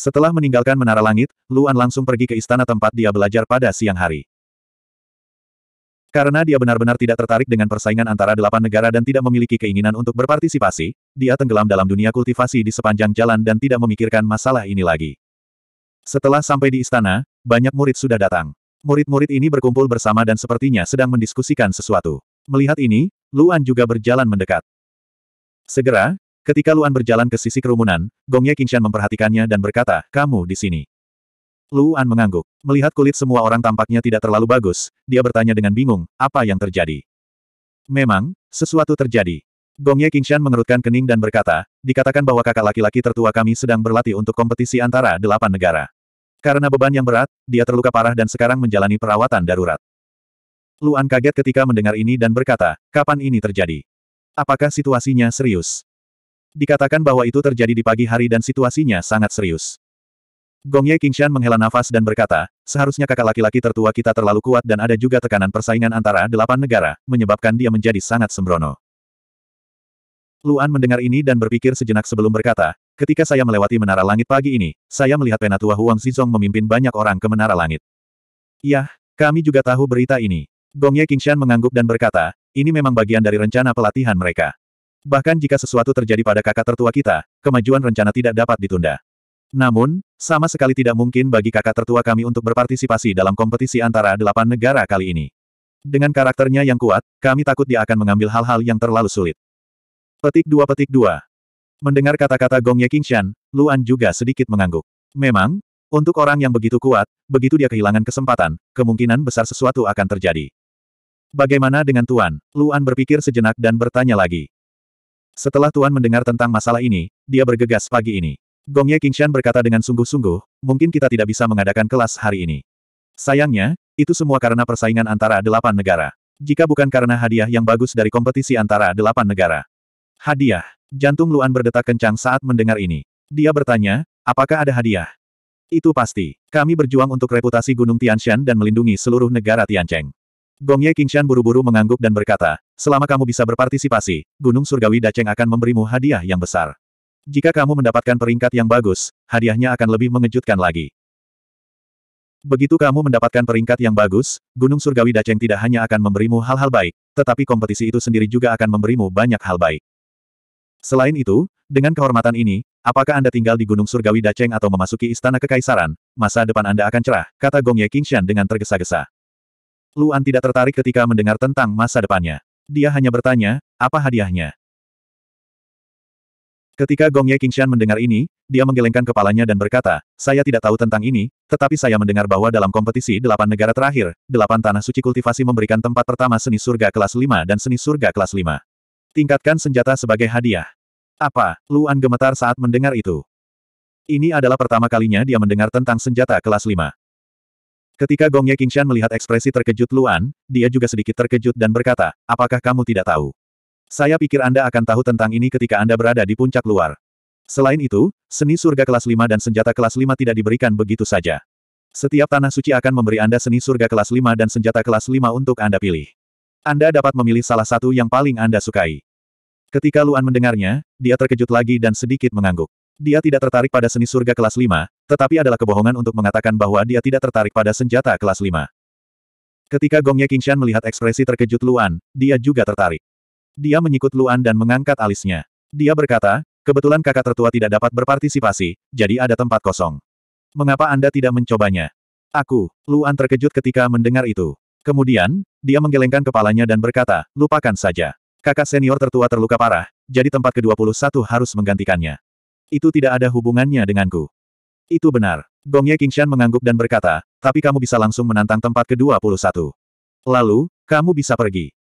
Setelah meninggalkan menara langit, Luan langsung pergi ke istana tempat dia belajar pada siang hari. Karena dia benar-benar tidak tertarik dengan persaingan antara delapan negara dan tidak memiliki keinginan untuk berpartisipasi, dia tenggelam dalam dunia kultivasi di sepanjang jalan dan tidak memikirkan masalah ini lagi. Setelah sampai di istana, banyak murid sudah datang. Murid-murid ini berkumpul bersama dan sepertinya sedang mendiskusikan sesuatu. Melihat ini, Luan juga berjalan mendekat. Segera, Ketika Luan berjalan ke sisi kerumunan, Gongye Kingshan memperhatikannya dan berkata, kamu di sini. Luan mengangguk. Melihat kulit semua orang tampaknya tidak terlalu bagus, dia bertanya dengan bingung, apa yang terjadi? Memang, sesuatu terjadi. Gongye Kingshan mengerutkan kening dan berkata, dikatakan bahwa kakak laki-laki tertua kami sedang berlatih untuk kompetisi antara delapan negara. Karena beban yang berat, dia terluka parah dan sekarang menjalani perawatan darurat. Luan kaget ketika mendengar ini dan berkata, kapan ini terjadi? Apakah situasinya serius? Dikatakan bahwa itu terjadi di pagi hari dan situasinya sangat serius. Gong Ye Qingshan menghela nafas dan berkata, seharusnya kakak laki-laki tertua kita terlalu kuat dan ada juga tekanan persaingan antara delapan negara, menyebabkan dia menjadi sangat sembrono. Luan mendengar ini dan berpikir sejenak sebelum berkata, ketika saya melewati menara langit pagi ini, saya melihat penatua Huang Zizong memimpin banyak orang ke menara langit. Yah, kami juga tahu berita ini. Gong Ye Qingshan mengangguk dan berkata, ini memang bagian dari rencana pelatihan mereka. Bahkan jika sesuatu terjadi pada kakak tertua kita, kemajuan rencana tidak dapat ditunda. Namun, sama sekali tidak mungkin bagi kakak tertua kami untuk berpartisipasi dalam kompetisi antara delapan negara kali ini. Dengan karakternya yang kuat, kami takut dia akan mengambil hal-hal yang terlalu sulit. Petik dua petik dua. Mendengar kata-kata Gong Ye Qingshan, Luan juga sedikit mengangguk. Memang, untuk orang yang begitu kuat, begitu dia kehilangan kesempatan, kemungkinan besar sesuatu akan terjadi. Bagaimana dengan Tuan? Luan berpikir sejenak dan bertanya lagi. Setelah Tuan mendengar tentang masalah ini, dia bergegas pagi ini. Gong Ye Qingshan berkata dengan sungguh-sungguh, mungkin kita tidak bisa mengadakan kelas hari ini. Sayangnya, itu semua karena persaingan antara delapan negara. Jika bukan karena hadiah yang bagus dari kompetisi antara delapan negara. Hadiah. Jantung Luan berdetak kencang saat mendengar ini. Dia bertanya, apakah ada hadiah? Itu pasti. Kami berjuang untuk reputasi Gunung Tianshan dan melindungi seluruh negara Tiancheng. Gong Ye Qingshan buru-buru mengangguk dan berkata, selama kamu bisa berpartisipasi, Gunung Surgawi Daceng akan memberimu hadiah yang besar. Jika kamu mendapatkan peringkat yang bagus, hadiahnya akan lebih mengejutkan lagi. Begitu kamu mendapatkan peringkat yang bagus, Gunung Surgawi Daceng tidak hanya akan memberimu hal-hal baik, tetapi kompetisi itu sendiri juga akan memberimu banyak hal baik. Selain itu, dengan kehormatan ini, apakah Anda tinggal di Gunung Surgawi Daceng atau memasuki Istana Kekaisaran, masa depan Anda akan cerah, kata Gong Ye Qingshan dengan tergesa-gesa. Luan tidak tertarik ketika mendengar tentang masa depannya. Dia hanya bertanya, apa hadiahnya? Ketika Gong Ye Qingshan mendengar ini, dia menggelengkan kepalanya dan berkata, saya tidak tahu tentang ini, tetapi saya mendengar bahwa dalam kompetisi delapan negara terakhir, delapan tanah suci kultivasi memberikan tempat pertama seni surga kelas lima dan seni surga kelas lima. Tingkatkan senjata sebagai hadiah. Apa? Luan gemetar saat mendengar itu. Ini adalah pertama kalinya dia mendengar tentang senjata kelas lima. Ketika Gong Ye Qingshan melihat ekspresi terkejut Luan, dia juga sedikit terkejut dan berkata, apakah kamu tidak tahu? Saya pikir Anda akan tahu tentang ini ketika Anda berada di puncak luar. Selain itu, seni surga kelas 5 dan senjata kelas 5 tidak diberikan begitu saja. Setiap tanah suci akan memberi Anda seni surga kelas 5 dan senjata kelas 5 untuk Anda pilih. Anda dapat memilih salah satu yang paling Anda sukai. Ketika Luan mendengarnya, dia terkejut lagi dan sedikit mengangguk. Dia tidak tertarik pada seni surga kelas 5, tetapi adalah kebohongan untuk mengatakan bahwa dia tidak tertarik pada senjata kelas 5. Ketika gongnya Qingshan melihat ekspresi terkejut Luan, dia juga tertarik. Dia menyikut Luan dan mengangkat alisnya. Dia berkata, kebetulan kakak tertua tidak dapat berpartisipasi, jadi ada tempat kosong. Mengapa Anda tidak mencobanya? Aku, Luan terkejut ketika mendengar itu. Kemudian, dia menggelengkan kepalanya dan berkata, lupakan saja. Kakak senior tertua terluka parah, jadi tempat ke-21 harus menggantikannya. Itu tidak ada hubungannya denganku. Itu benar. Gongye Qingshan mengangguk dan berkata, tapi kamu bisa langsung menantang tempat ke-21. Lalu, kamu bisa pergi.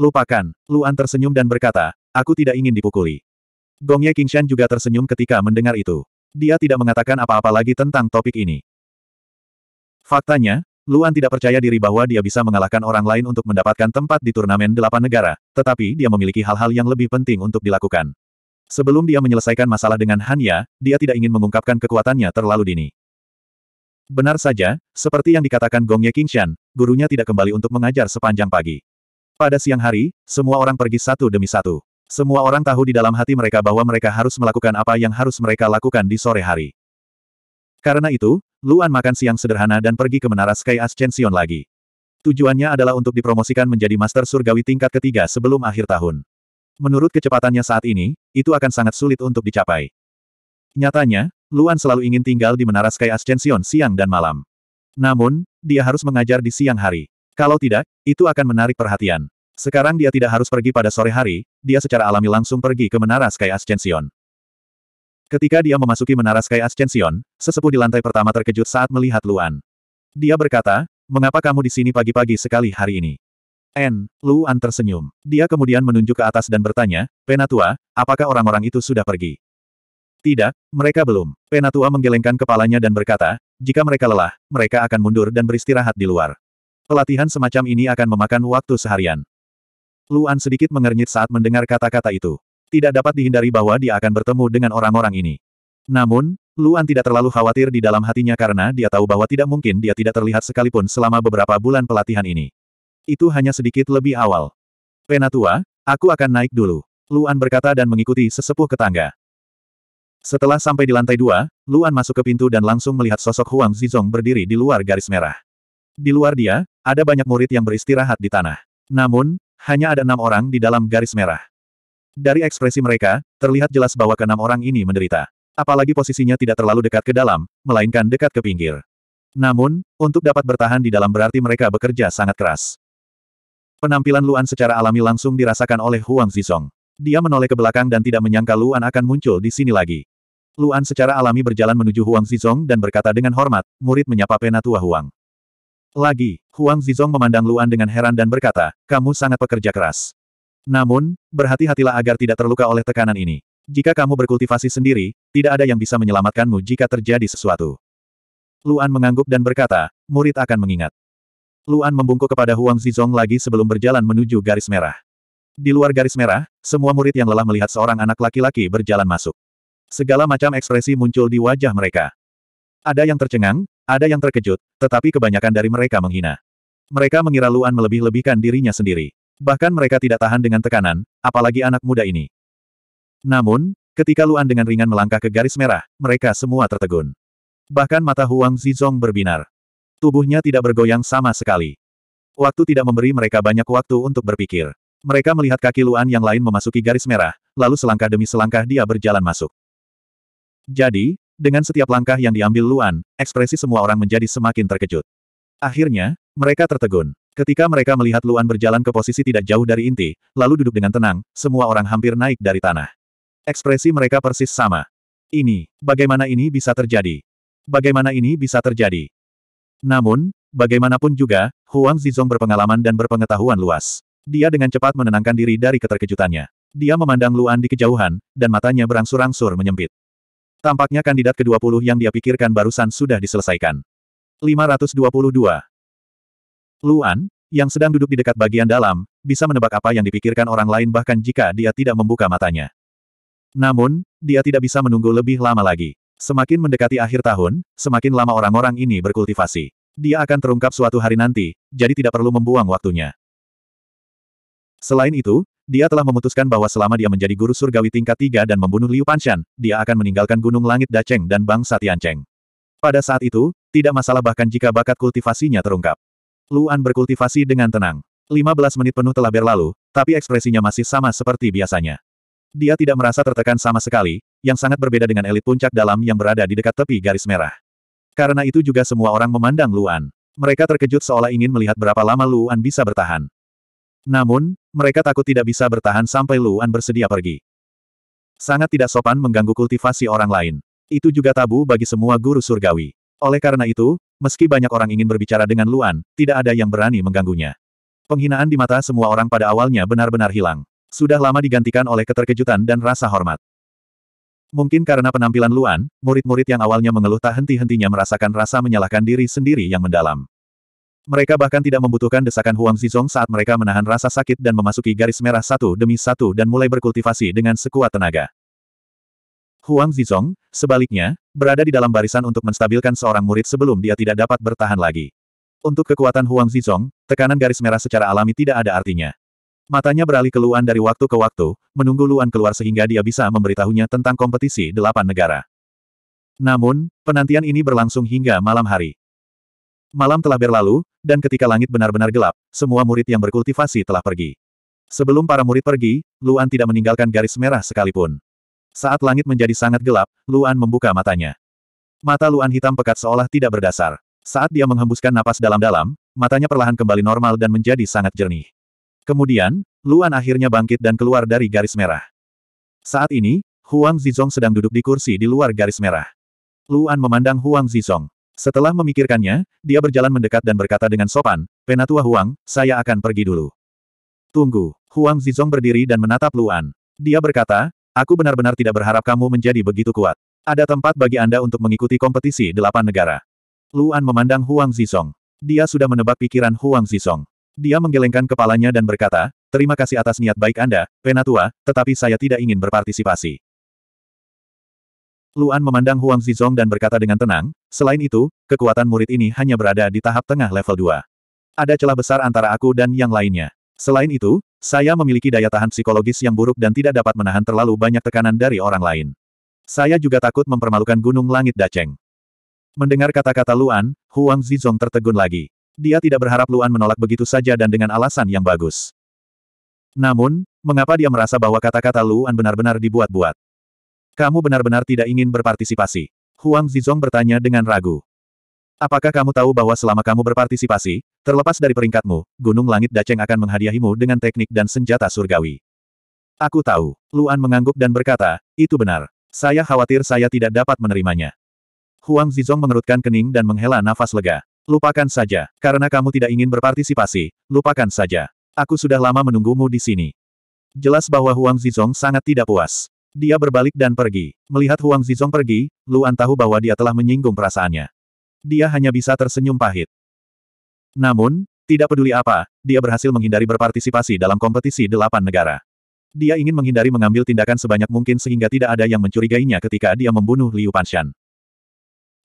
Lupakan, Luan tersenyum dan berkata, aku tidak ingin dipukuli. Gongye Qingshan juga tersenyum ketika mendengar itu. Dia tidak mengatakan apa-apa lagi tentang topik ini. Faktanya, Luan tidak percaya diri bahwa dia bisa mengalahkan orang lain untuk mendapatkan tempat di turnamen delapan negara, tetapi dia memiliki hal-hal yang lebih penting untuk dilakukan. Sebelum dia menyelesaikan masalah dengan Hanya, dia tidak ingin mengungkapkan kekuatannya terlalu dini. Benar saja, seperti yang dikatakan Gong Ye Qingshan, gurunya tidak kembali untuk mengajar sepanjang pagi. Pada siang hari, semua orang pergi satu demi satu. Semua orang tahu di dalam hati mereka bahwa mereka harus melakukan apa yang harus mereka lakukan di sore hari. Karena itu, Luan makan siang sederhana dan pergi ke Menara Sky Ascension lagi. Tujuannya adalah untuk dipromosikan menjadi Master Surgawi tingkat ketiga sebelum akhir tahun. Menurut kecepatannya saat ini, itu akan sangat sulit untuk dicapai. Nyatanya, Luan selalu ingin tinggal di Menara Sky Ascension siang dan malam. Namun, dia harus mengajar di siang hari. Kalau tidak, itu akan menarik perhatian. Sekarang dia tidak harus pergi pada sore hari, dia secara alami langsung pergi ke Menara Sky Ascension. Ketika dia memasuki Menara Sky Ascension, sesepuh di lantai pertama terkejut saat melihat Luan. Dia berkata, mengapa kamu di sini pagi-pagi sekali hari ini? N. Luan tersenyum. Dia kemudian menunjuk ke atas dan bertanya, Penatua, apakah orang-orang itu sudah pergi? Tidak, mereka belum. Penatua menggelengkan kepalanya dan berkata, jika mereka lelah, mereka akan mundur dan beristirahat di luar. Pelatihan semacam ini akan memakan waktu seharian. Luan sedikit mengernyit saat mendengar kata-kata itu. Tidak dapat dihindari bahwa dia akan bertemu dengan orang-orang ini. Namun, Luan tidak terlalu khawatir di dalam hatinya karena dia tahu bahwa tidak mungkin dia tidak terlihat sekalipun selama beberapa bulan pelatihan ini itu hanya sedikit lebih awal. Penatua, aku akan naik dulu. Luan berkata dan mengikuti sesepuh ke tangga. Setelah sampai di lantai dua, Luan masuk ke pintu dan langsung melihat sosok Huang Zizong berdiri di luar garis merah. Di luar dia, ada banyak murid yang beristirahat di tanah. Namun, hanya ada enam orang di dalam garis merah. Dari ekspresi mereka, terlihat jelas bahwa keenam orang ini menderita. Apalagi posisinya tidak terlalu dekat ke dalam, melainkan dekat ke pinggir. Namun, untuk dapat bertahan di dalam berarti mereka bekerja sangat keras. Penampilan Luan secara alami langsung dirasakan oleh Huang Zizong. Dia menoleh ke belakang dan tidak menyangka Luan akan muncul di sini lagi. Luan secara alami berjalan menuju Huang Zizong dan berkata dengan hormat, murid menyapa Penatua Huang. Lagi, Huang Zizong memandang Luan dengan heran dan berkata, kamu sangat pekerja keras. Namun, berhati-hatilah agar tidak terluka oleh tekanan ini. Jika kamu berkultivasi sendiri, tidak ada yang bisa menyelamatkanmu jika terjadi sesuatu. Luan mengangguk dan berkata, murid akan mengingat. Luan membungkuk kepada Huang Zizong lagi sebelum berjalan menuju garis merah. Di luar garis merah, semua murid yang lelah melihat seorang anak laki-laki berjalan masuk. Segala macam ekspresi muncul di wajah mereka. Ada yang tercengang, ada yang terkejut, tetapi kebanyakan dari mereka menghina. Mereka mengira Luan melebih-lebihkan dirinya sendiri. Bahkan mereka tidak tahan dengan tekanan, apalagi anak muda ini. Namun, ketika Luan dengan ringan melangkah ke garis merah, mereka semua tertegun. Bahkan mata Huang Zizong berbinar. Tubuhnya tidak bergoyang sama sekali. Waktu tidak memberi mereka banyak waktu untuk berpikir. Mereka melihat kaki Luan yang lain memasuki garis merah, lalu selangkah demi selangkah dia berjalan masuk. Jadi, dengan setiap langkah yang diambil Luan, ekspresi semua orang menjadi semakin terkejut. Akhirnya, mereka tertegun. Ketika mereka melihat Luan berjalan ke posisi tidak jauh dari inti, lalu duduk dengan tenang, semua orang hampir naik dari tanah. Ekspresi mereka persis sama. Ini, bagaimana ini bisa terjadi? Bagaimana ini bisa terjadi? Namun, bagaimanapun juga, Huang Zizong berpengalaman dan berpengetahuan luas. Dia dengan cepat menenangkan diri dari keterkejutannya. Dia memandang Luan di kejauhan, dan matanya berangsur-angsur menyempit. Tampaknya kandidat ke-20 yang dia pikirkan barusan sudah diselesaikan. 522. Luan, yang sedang duduk di dekat bagian dalam, bisa menebak apa yang dipikirkan orang lain bahkan jika dia tidak membuka matanya. Namun, dia tidak bisa menunggu lebih lama lagi. Semakin mendekati akhir tahun, semakin lama orang-orang ini berkultivasi. Dia akan terungkap suatu hari nanti, jadi tidak perlu membuang waktunya. Selain itu, dia telah memutuskan bahwa selama dia menjadi guru surgawi tingkat tiga dan membunuh Liu Panshan, dia akan meninggalkan Gunung Langit Daceng dan Bangsa Tiancheng. Pada saat itu, tidak masalah bahkan jika bakat kultivasinya terungkap. Luan berkultivasi dengan tenang. 15 menit penuh telah berlalu, tapi ekspresinya masih sama seperti biasanya. Dia tidak merasa tertekan sama sekali, yang sangat berbeda dengan elit puncak dalam yang berada di dekat tepi garis merah. Karena itu juga semua orang memandang Luan. Mereka terkejut seolah ingin melihat berapa lama Luan bisa bertahan. Namun, mereka takut tidak bisa bertahan sampai Luan bersedia pergi. Sangat tidak sopan mengganggu kultivasi orang lain. Itu juga tabu bagi semua guru surgawi. Oleh karena itu, meski banyak orang ingin berbicara dengan Luan, tidak ada yang berani mengganggunya. Penghinaan di mata semua orang pada awalnya benar-benar hilang. Sudah lama digantikan oleh keterkejutan dan rasa hormat. Mungkin karena penampilan Luan, murid-murid yang awalnya mengeluh tak henti-hentinya merasakan rasa menyalahkan diri sendiri yang mendalam. Mereka bahkan tidak membutuhkan desakan Huang Zizong saat mereka menahan rasa sakit dan memasuki garis merah satu demi satu dan mulai berkultivasi dengan sekuat tenaga. Huang Zizong, sebaliknya, berada di dalam barisan untuk menstabilkan seorang murid sebelum dia tidak dapat bertahan lagi. Untuk kekuatan Huang Zizong, tekanan garis merah secara alami tidak ada artinya. Matanya beralih ke Luan dari waktu ke waktu, menunggu Luan keluar sehingga dia bisa memberitahunya tentang kompetisi delapan negara. Namun, penantian ini berlangsung hingga malam hari. Malam telah berlalu, dan ketika langit benar-benar gelap, semua murid yang berkultivasi telah pergi. Sebelum para murid pergi, Luan tidak meninggalkan garis merah sekalipun. Saat langit menjadi sangat gelap, Luan membuka matanya. Mata Luan hitam pekat seolah tidak berdasar. Saat dia menghembuskan napas dalam-dalam, matanya perlahan kembali normal dan menjadi sangat jernih. Kemudian, Luan akhirnya bangkit dan keluar dari garis merah. Saat ini, Huang Zizong sedang duduk di kursi di luar garis merah. Luan memandang Huang Zizong. Setelah memikirkannya, dia berjalan mendekat dan berkata dengan sopan, Penatua Huang, saya akan pergi dulu. Tunggu, Huang Zizong berdiri dan menatap Luan. Dia berkata, aku benar-benar tidak berharap kamu menjadi begitu kuat. Ada tempat bagi Anda untuk mengikuti kompetisi delapan negara. Luan memandang Huang Zizong. Dia sudah menebak pikiran Huang Zizong. Dia menggelengkan kepalanya dan berkata, terima kasih atas niat baik Anda, Penatua, tetapi saya tidak ingin berpartisipasi. Luan memandang Huang Zizong dan berkata dengan tenang, selain itu, kekuatan murid ini hanya berada di tahap tengah level 2. Ada celah besar antara aku dan yang lainnya. Selain itu, saya memiliki daya tahan psikologis yang buruk dan tidak dapat menahan terlalu banyak tekanan dari orang lain. Saya juga takut mempermalukan gunung langit Daceng. Mendengar kata-kata Luan, Huang Zizong tertegun lagi dia tidak berharap Luan menolak begitu saja dan dengan alasan yang bagus. Namun, mengapa dia merasa bahwa kata-kata Luan benar-benar dibuat-buat? Kamu benar-benar tidak ingin berpartisipasi. Huang Zizong bertanya dengan ragu. Apakah kamu tahu bahwa selama kamu berpartisipasi, terlepas dari peringkatmu, Gunung Langit Daceng akan menghadiahimu dengan teknik dan senjata surgawi? Aku tahu. Luan mengangguk dan berkata, itu benar. Saya khawatir saya tidak dapat menerimanya. Huang Zizong mengerutkan kening dan menghela nafas lega. Lupakan saja. Karena kamu tidak ingin berpartisipasi, lupakan saja. Aku sudah lama menunggumu di sini. Jelas bahwa Huang Zizong sangat tidak puas. Dia berbalik dan pergi. Melihat Huang Zizong pergi, Luan tahu bahwa dia telah menyinggung perasaannya. Dia hanya bisa tersenyum pahit. Namun, tidak peduli apa, dia berhasil menghindari berpartisipasi dalam kompetisi delapan negara. Dia ingin menghindari mengambil tindakan sebanyak mungkin sehingga tidak ada yang mencurigainya ketika dia membunuh Liu Panshan.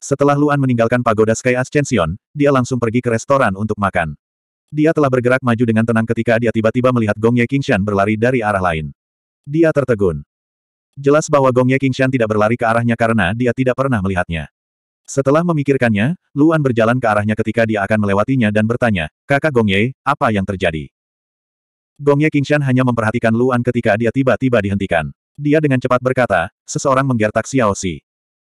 Setelah Luan meninggalkan pagoda Sky Ascension, dia langsung pergi ke restoran untuk makan. Dia telah bergerak maju dengan tenang ketika dia tiba-tiba melihat Gong Ye Qingshan berlari dari arah lain. Dia tertegun. Jelas bahwa Gong Ye Qingshan tidak berlari ke arahnya karena dia tidak pernah melihatnya. Setelah memikirkannya, Luan berjalan ke arahnya ketika dia akan melewatinya dan bertanya, Kakak Gong Ye, apa yang terjadi? Gong Ye Qingshan hanya memperhatikan Luan ketika dia tiba-tiba dihentikan. Dia dengan cepat berkata, seseorang menggertak Xiao Xi.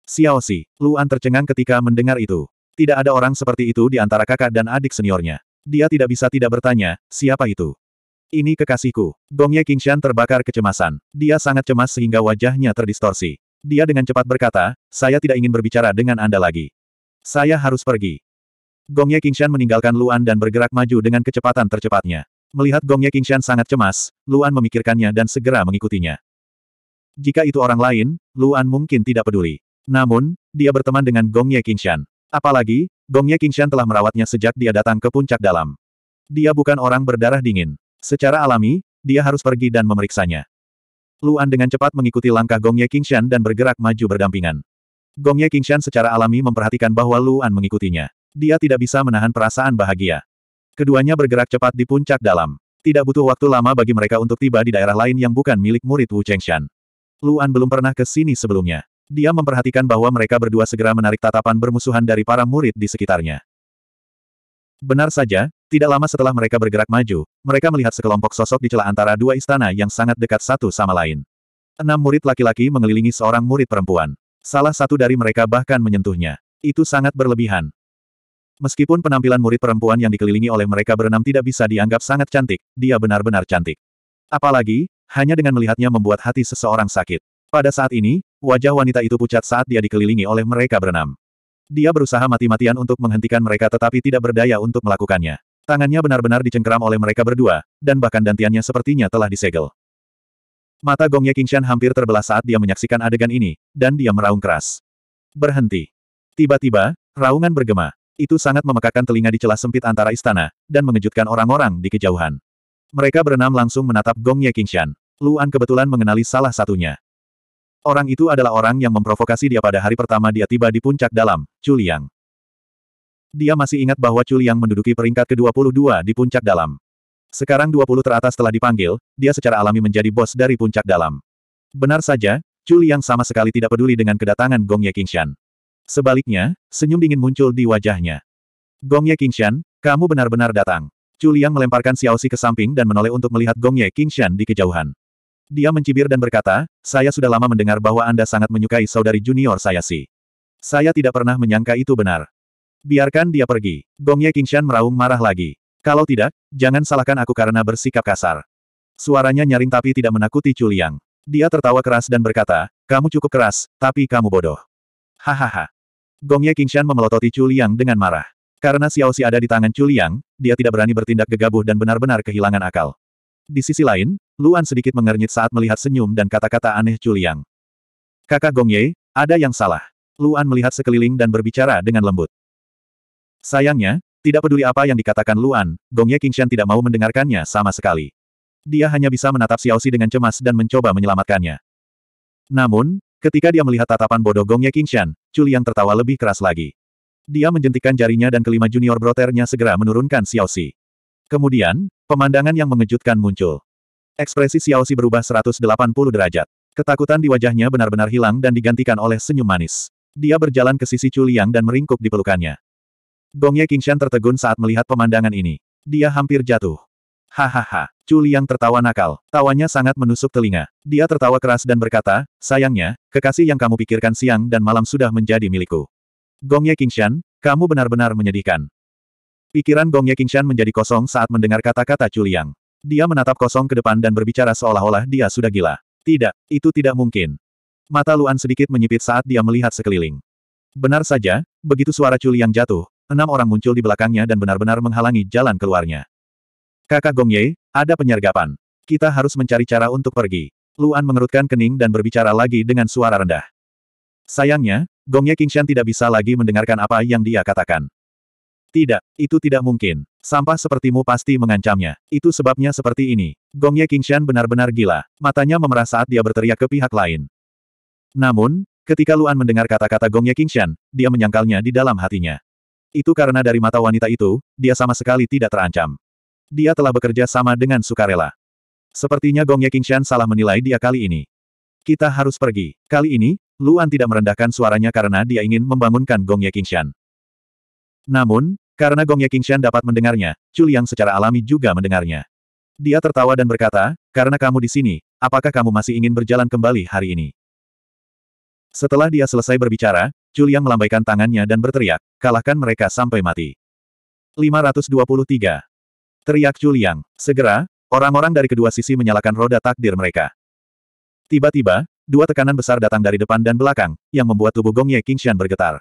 Xiao Si, Luan tercengang ketika mendengar itu. Tidak ada orang seperti itu di antara kakak dan adik seniornya. Dia tidak bisa tidak bertanya, siapa itu? Ini kekasihku. Gongye Qingshan terbakar kecemasan. Dia sangat cemas sehingga wajahnya terdistorsi. Dia dengan cepat berkata, saya tidak ingin berbicara dengan Anda lagi. Saya harus pergi. Gongye Qingshan meninggalkan Luan dan bergerak maju dengan kecepatan tercepatnya. Melihat Gongye Qingshan sangat cemas, Luan memikirkannya dan segera mengikutinya. Jika itu orang lain, Luan mungkin tidak peduli. Namun, dia berteman dengan Gong Ye Qingshan. Apalagi, Gong Ye Qingshan telah merawatnya sejak dia datang ke puncak dalam. Dia bukan orang berdarah dingin. Secara alami, dia harus pergi dan memeriksanya. Luan dengan cepat mengikuti langkah Gong Ye Qingshan dan bergerak maju berdampingan. Gong Ye Qingshan secara alami memperhatikan bahwa Luan mengikutinya. Dia tidak bisa menahan perasaan bahagia. Keduanya bergerak cepat di puncak dalam. Tidak butuh waktu lama bagi mereka untuk tiba di daerah lain yang bukan milik murid Wu Chengshan. Luan belum pernah ke sini sebelumnya. Dia memperhatikan bahwa mereka berdua segera menarik tatapan bermusuhan dari para murid di sekitarnya. Benar saja, tidak lama setelah mereka bergerak maju, mereka melihat sekelompok sosok di celah antara dua istana yang sangat dekat satu sama lain. Enam murid laki-laki mengelilingi seorang murid perempuan. Salah satu dari mereka bahkan menyentuhnya. Itu sangat berlebihan. Meskipun penampilan murid perempuan yang dikelilingi oleh mereka berenam tidak bisa dianggap sangat cantik, dia benar-benar cantik. Apalagi, hanya dengan melihatnya membuat hati seseorang sakit. Pada saat ini, Wajah wanita itu pucat saat dia dikelilingi oleh mereka berenam. Dia berusaha mati-matian untuk menghentikan mereka tetapi tidak berdaya untuk melakukannya. Tangannya benar-benar dicengkeram oleh mereka berdua, dan bahkan dantiannya sepertinya telah disegel. Mata Gongye Qingshan hampir terbelah saat dia menyaksikan adegan ini, dan dia meraung keras. Berhenti. Tiba-tiba, raungan bergema. Itu sangat memekakan telinga di celah sempit antara istana, dan mengejutkan orang-orang di kejauhan. Mereka berenam langsung menatap Gong Gongye Qingshan. Luan kebetulan mengenali salah satunya. Orang itu adalah orang yang memprovokasi dia pada hari pertama dia tiba di puncak dalam, Culiang. Dia masih ingat bahwa Culiang menduduki peringkat ke-22 di puncak dalam. Sekarang 20 teratas telah dipanggil, dia secara alami menjadi bos dari puncak dalam. Benar saja, Culiang sama sekali tidak peduli dengan kedatangan Gong Ye Qingshan. Sebaliknya, senyum dingin muncul di wajahnya. Gong Ye Qingshan, kamu benar-benar datang. Culiang melemparkan Xiao Xi ke samping dan menoleh untuk melihat Gong Ye Qingshan di kejauhan. Dia mencibir dan berkata, saya sudah lama mendengar bahwa Anda sangat menyukai saudari junior saya si. Saya tidak pernah menyangka itu benar. Biarkan dia pergi. Gongye Qingshan meraung marah lagi. Kalau tidak, jangan salahkan aku karena bersikap kasar. Suaranya nyaring tapi tidak menakuti Chuliang. Dia tertawa keras dan berkata, kamu cukup keras, tapi kamu bodoh. Hahaha. Gongye Qingshan memelototi Chuliang dengan marah. Karena Xiao Xi ada di tangan Chuliang, dia tidak berani bertindak gegabah dan benar-benar kehilangan akal. Di sisi lain, Luan sedikit mengernyit saat melihat senyum dan kata-kata aneh Juliang. Kakak Gongye, ada yang salah. Luan melihat sekeliling dan berbicara dengan lembut. Sayangnya, tidak peduli apa yang dikatakan Luan, Gongye Qingshan tidak mau mendengarkannya sama sekali. Dia hanya bisa menatap Xiao Xiaoxi dengan cemas dan mencoba menyelamatkannya. Namun, ketika dia melihat tatapan bodoh Gongye Qingshan, Chuliang tertawa lebih keras lagi. Dia menjentikan jarinya dan kelima junior broternya segera menurunkan Xiao Xiaoxi. Kemudian, pemandangan yang mengejutkan muncul. Ekspresi Xiao Xi berubah 180 derajat. Ketakutan di wajahnya benar-benar hilang dan digantikan oleh senyum manis. Dia berjalan ke sisi Chu dan meringkuk di pelukannya. Gongye Qingshan tertegun saat melihat pemandangan ini. Dia hampir jatuh. Hahaha, Chu tertawa nakal. Tawanya sangat menusuk telinga. Dia tertawa keras dan berkata, sayangnya, kekasih yang kamu pikirkan siang dan malam sudah menjadi milikku. Gongye Qingshan, kamu benar-benar menyedihkan. Pikiran Gongye Qingshan menjadi kosong saat mendengar kata-kata Chu Liang. Dia menatap kosong ke depan dan berbicara seolah-olah dia sudah gila. Tidak, itu tidak mungkin. Mata Luan sedikit menyipit saat dia melihat sekeliling. Benar saja, begitu suara Culi yang jatuh, enam orang muncul di belakangnya dan benar-benar menghalangi jalan keluarnya. Kakak Gong Ye, ada penyergapan. Kita harus mencari cara untuk pergi. Luan mengerutkan kening dan berbicara lagi dengan suara rendah. Sayangnya, Gong Gongye Qingshan tidak bisa lagi mendengarkan apa yang dia katakan. Tidak, itu tidak mungkin. Sampah sepertimu pasti mengancamnya. Itu sebabnya seperti ini. Gong Ye Qingshan benar-benar gila. Matanya memerah saat dia berteriak ke pihak lain. Namun, ketika Luan mendengar kata-kata Gong Ye Qingshan, dia menyangkalnya di dalam hatinya. Itu karena dari mata wanita itu, dia sama sekali tidak terancam. Dia telah bekerja sama dengan sukarela. Sepertinya Gong Ye Qingshan salah menilai dia kali ini. Kita harus pergi. Kali ini, Luan tidak merendahkan suaranya karena dia ingin membangunkan Gong Ye Qingshan. Namun, karena Gong Ye Qingshan dapat mendengarnya, Chu Liang secara alami juga mendengarnya. Dia tertawa dan berkata, karena kamu di sini, apakah kamu masih ingin berjalan kembali hari ini? Setelah dia selesai berbicara, Chu Liang melambaikan tangannya dan berteriak, kalahkan mereka sampai mati. 523. Teriak Chu Liang. Segera, orang-orang dari kedua sisi menyalakan roda takdir mereka. Tiba-tiba, dua tekanan besar datang dari depan dan belakang, yang membuat tubuh Gong Ye Qingshan bergetar.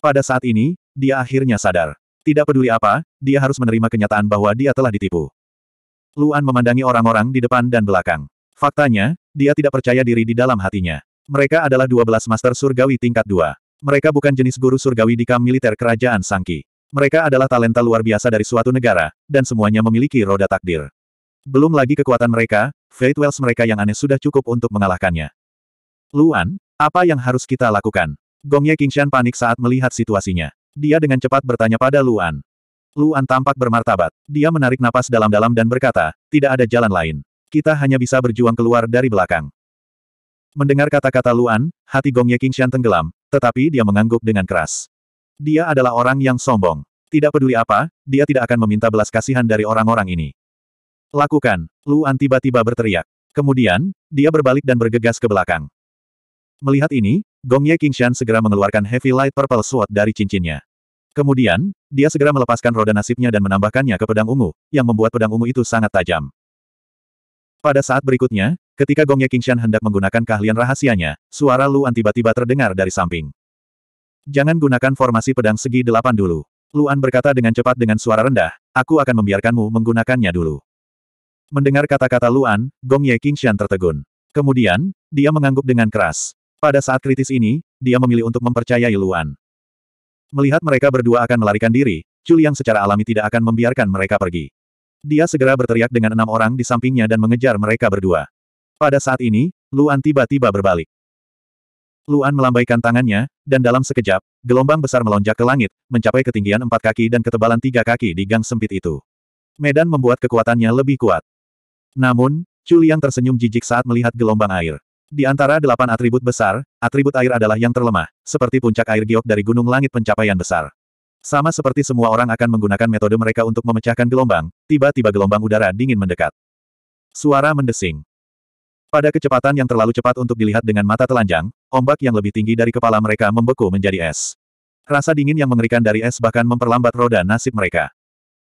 Pada saat ini, dia akhirnya sadar. Tidak peduli apa, dia harus menerima kenyataan bahwa dia telah ditipu. Luan memandangi orang-orang di depan dan belakang. Faktanya, dia tidak percaya diri di dalam hatinya. Mereka adalah 12 master surgawi tingkat 2. Mereka bukan jenis guru surgawi di kamp militer kerajaan Sangki. Mereka adalah talenta luar biasa dari suatu negara, dan semuanya memiliki roda takdir. Belum lagi kekuatan mereka, Fate Wells mereka yang aneh sudah cukup untuk mengalahkannya. Luan, apa yang harus kita lakukan? Gongye Qingshan panik saat melihat situasinya. Dia dengan cepat bertanya pada Luan. Luan tampak bermartabat. Dia menarik napas dalam-dalam dan berkata, tidak ada jalan lain. Kita hanya bisa berjuang keluar dari belakang. Mendengar kata-kata Luan, hati Gong Ye Qingshan tenggelam, tetapi dia mengangguk dengan keras. Dia adalah orang yang sombong. Tidak peduli apa, dia tidak akan meminta belas kasihan dari orang-orang ini. Lakukan, Luan tiba-tiba berteriak. Kemudian, dia berbalik dan bergegas ke belakang. Melihat ini, Gong Ye Qingshan segera mengeluarkan Heavy Light Purple Sword dari cincinnya. Kemudian, dia segera melepaskan roda nasibnya dan menambahkannya ke pedang ungu, yang membuat pedang ungu itu sangat tajam. Pada saat berikutnya, ketika Gong Ye Qingshan hendak menggunakan keahlian rahasianya, suara Luan tiba-tiba terdengar dari samping. Jangan gunakan formasi pedang segi delapan dulu. Luan berkata dengan cepat dengan suara rendah, aku akan membiarkanmu menggunakannya dulu. Mendengar kata-kata Luan, Gong Ye Qingshan tertegun. Kemudian, dia mengangguk dengan keras. Pada saat kritis ini, dia memilih untuk mempercayai Luan. Melihat mereka berdua akan melarikan diri, Juliang secara alami tidak akan membiarkan mereka pergi. Dia segera berteriak dengan enam orang di sampingnya dan mengejar mereka berdua. Pada saat ini, Luan tiba-tiba berbalik. Luan melambaikan tangannya, dan dalam sekejap, gelombang besar melonjak ke langit, mencapai ketinggian empat kaki dan ketebalan tiga kaki di gang sempit itu. Medan membuat kekuatannya lebih kuat. Namun, Chu Liang tersenyum jijik saat melihat gelombang air. Di antara delapan atribut besar, atribut air adalah yang terlemah, seperti puncak air giok dari gunung langit pencapaian besar. Sama seperti semua orang akan menggunakan metode mereka untuk memecahkan gelombang, tiba-tiba gelombang udara dingin mendekat. Suara mendesing. Pada kecepatan yang terlalu cepat untuk dilihat dengan mata telanjang, ombak yang lebih tinggi dari kepala mereka membeku menjadi es. Rasa dingin yang mengerikan dari es bahkan memperlambat roda nasib mereka.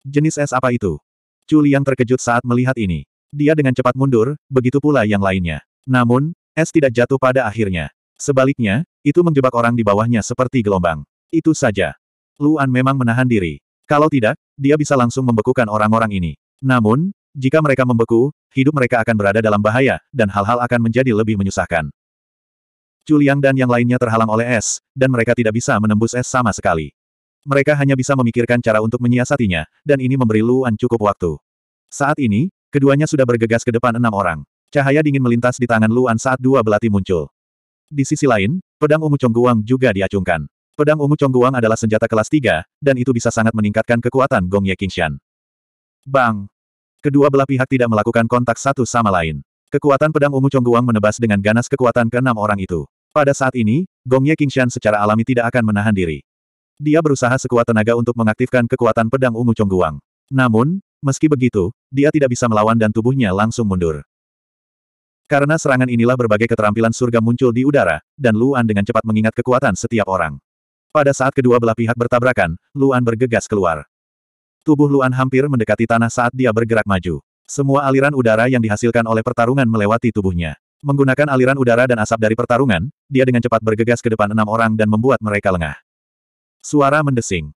Jenis es apa itu? Culi yang terkejut saat melihat ini. Dia dengan cepat mundur, begitu pula yang lainnya. Namun, Es tidak jatuh pada akhirnya. Sebaliknya, itu menjebak orang di bawahnya seperti gelombang. Itu saja. Luan memang menahan diri. Kalau tidak, dia bisa langsung membekukan orang-orang ini. Namun, jika mereka membeku, hidup mereka akan berada dalam bahaya, dan hal-hal akan menjadi lebih menyusahkan. Juliang dan yang lainnya terhalang oleh es, dan mereka tidak bisa menembus es sama sekali. Mereka hanya bisa memikirkan cara untuk menyiasatinya, dan ini memberi Luan cukup waktu. Saat ini, keduanya sudah bergegas ke depan enam orang. Cahaya dingin melintas di tangan Luan saat dua belati muncul. Di sisi lain, pedang ungu Congguang juga diacungkan. Pedang ungu Congguang adalah senjata kelas 3, dan itu bisa sangat meningkatkan kekuatan Gong Ye Qingshan. Bang! Kedua belah pihak tidak melakukan kontak satu sama lain. Kekuatan pedang ungu Congguang menebas dengan ganas kekuatan keenam orang itu. Pada saat ini, Gong Ye Qingshan secara alami tidak akan menahan diri. Dia berusaha sekuat tenaga untuk mengaktifkan kekuatan pedang ungu Congguang. Namun, meski begitu, dia tidak bisa melawan dan tubuhnya langsung mundur. Karena serangan inilah berbagai keterampilan surga muncul di udara, dan Luan dengan cepat mengingat kekuatan setiap orang. Pada saat kedua belah pihak bertabrakan, Luan bergegas keluar. Tubuh Luan hampir mendekati tanah saat dia bergerak maju. Semua aliran udara yang dihasilkan oleh pertarungan melewati tubuhnya. Menggunakan aliran udara dan asap dari pertarungan, dia dengan cepat bergegas ke depan enam orang dan membuat mereka lengah. Suara mendesing.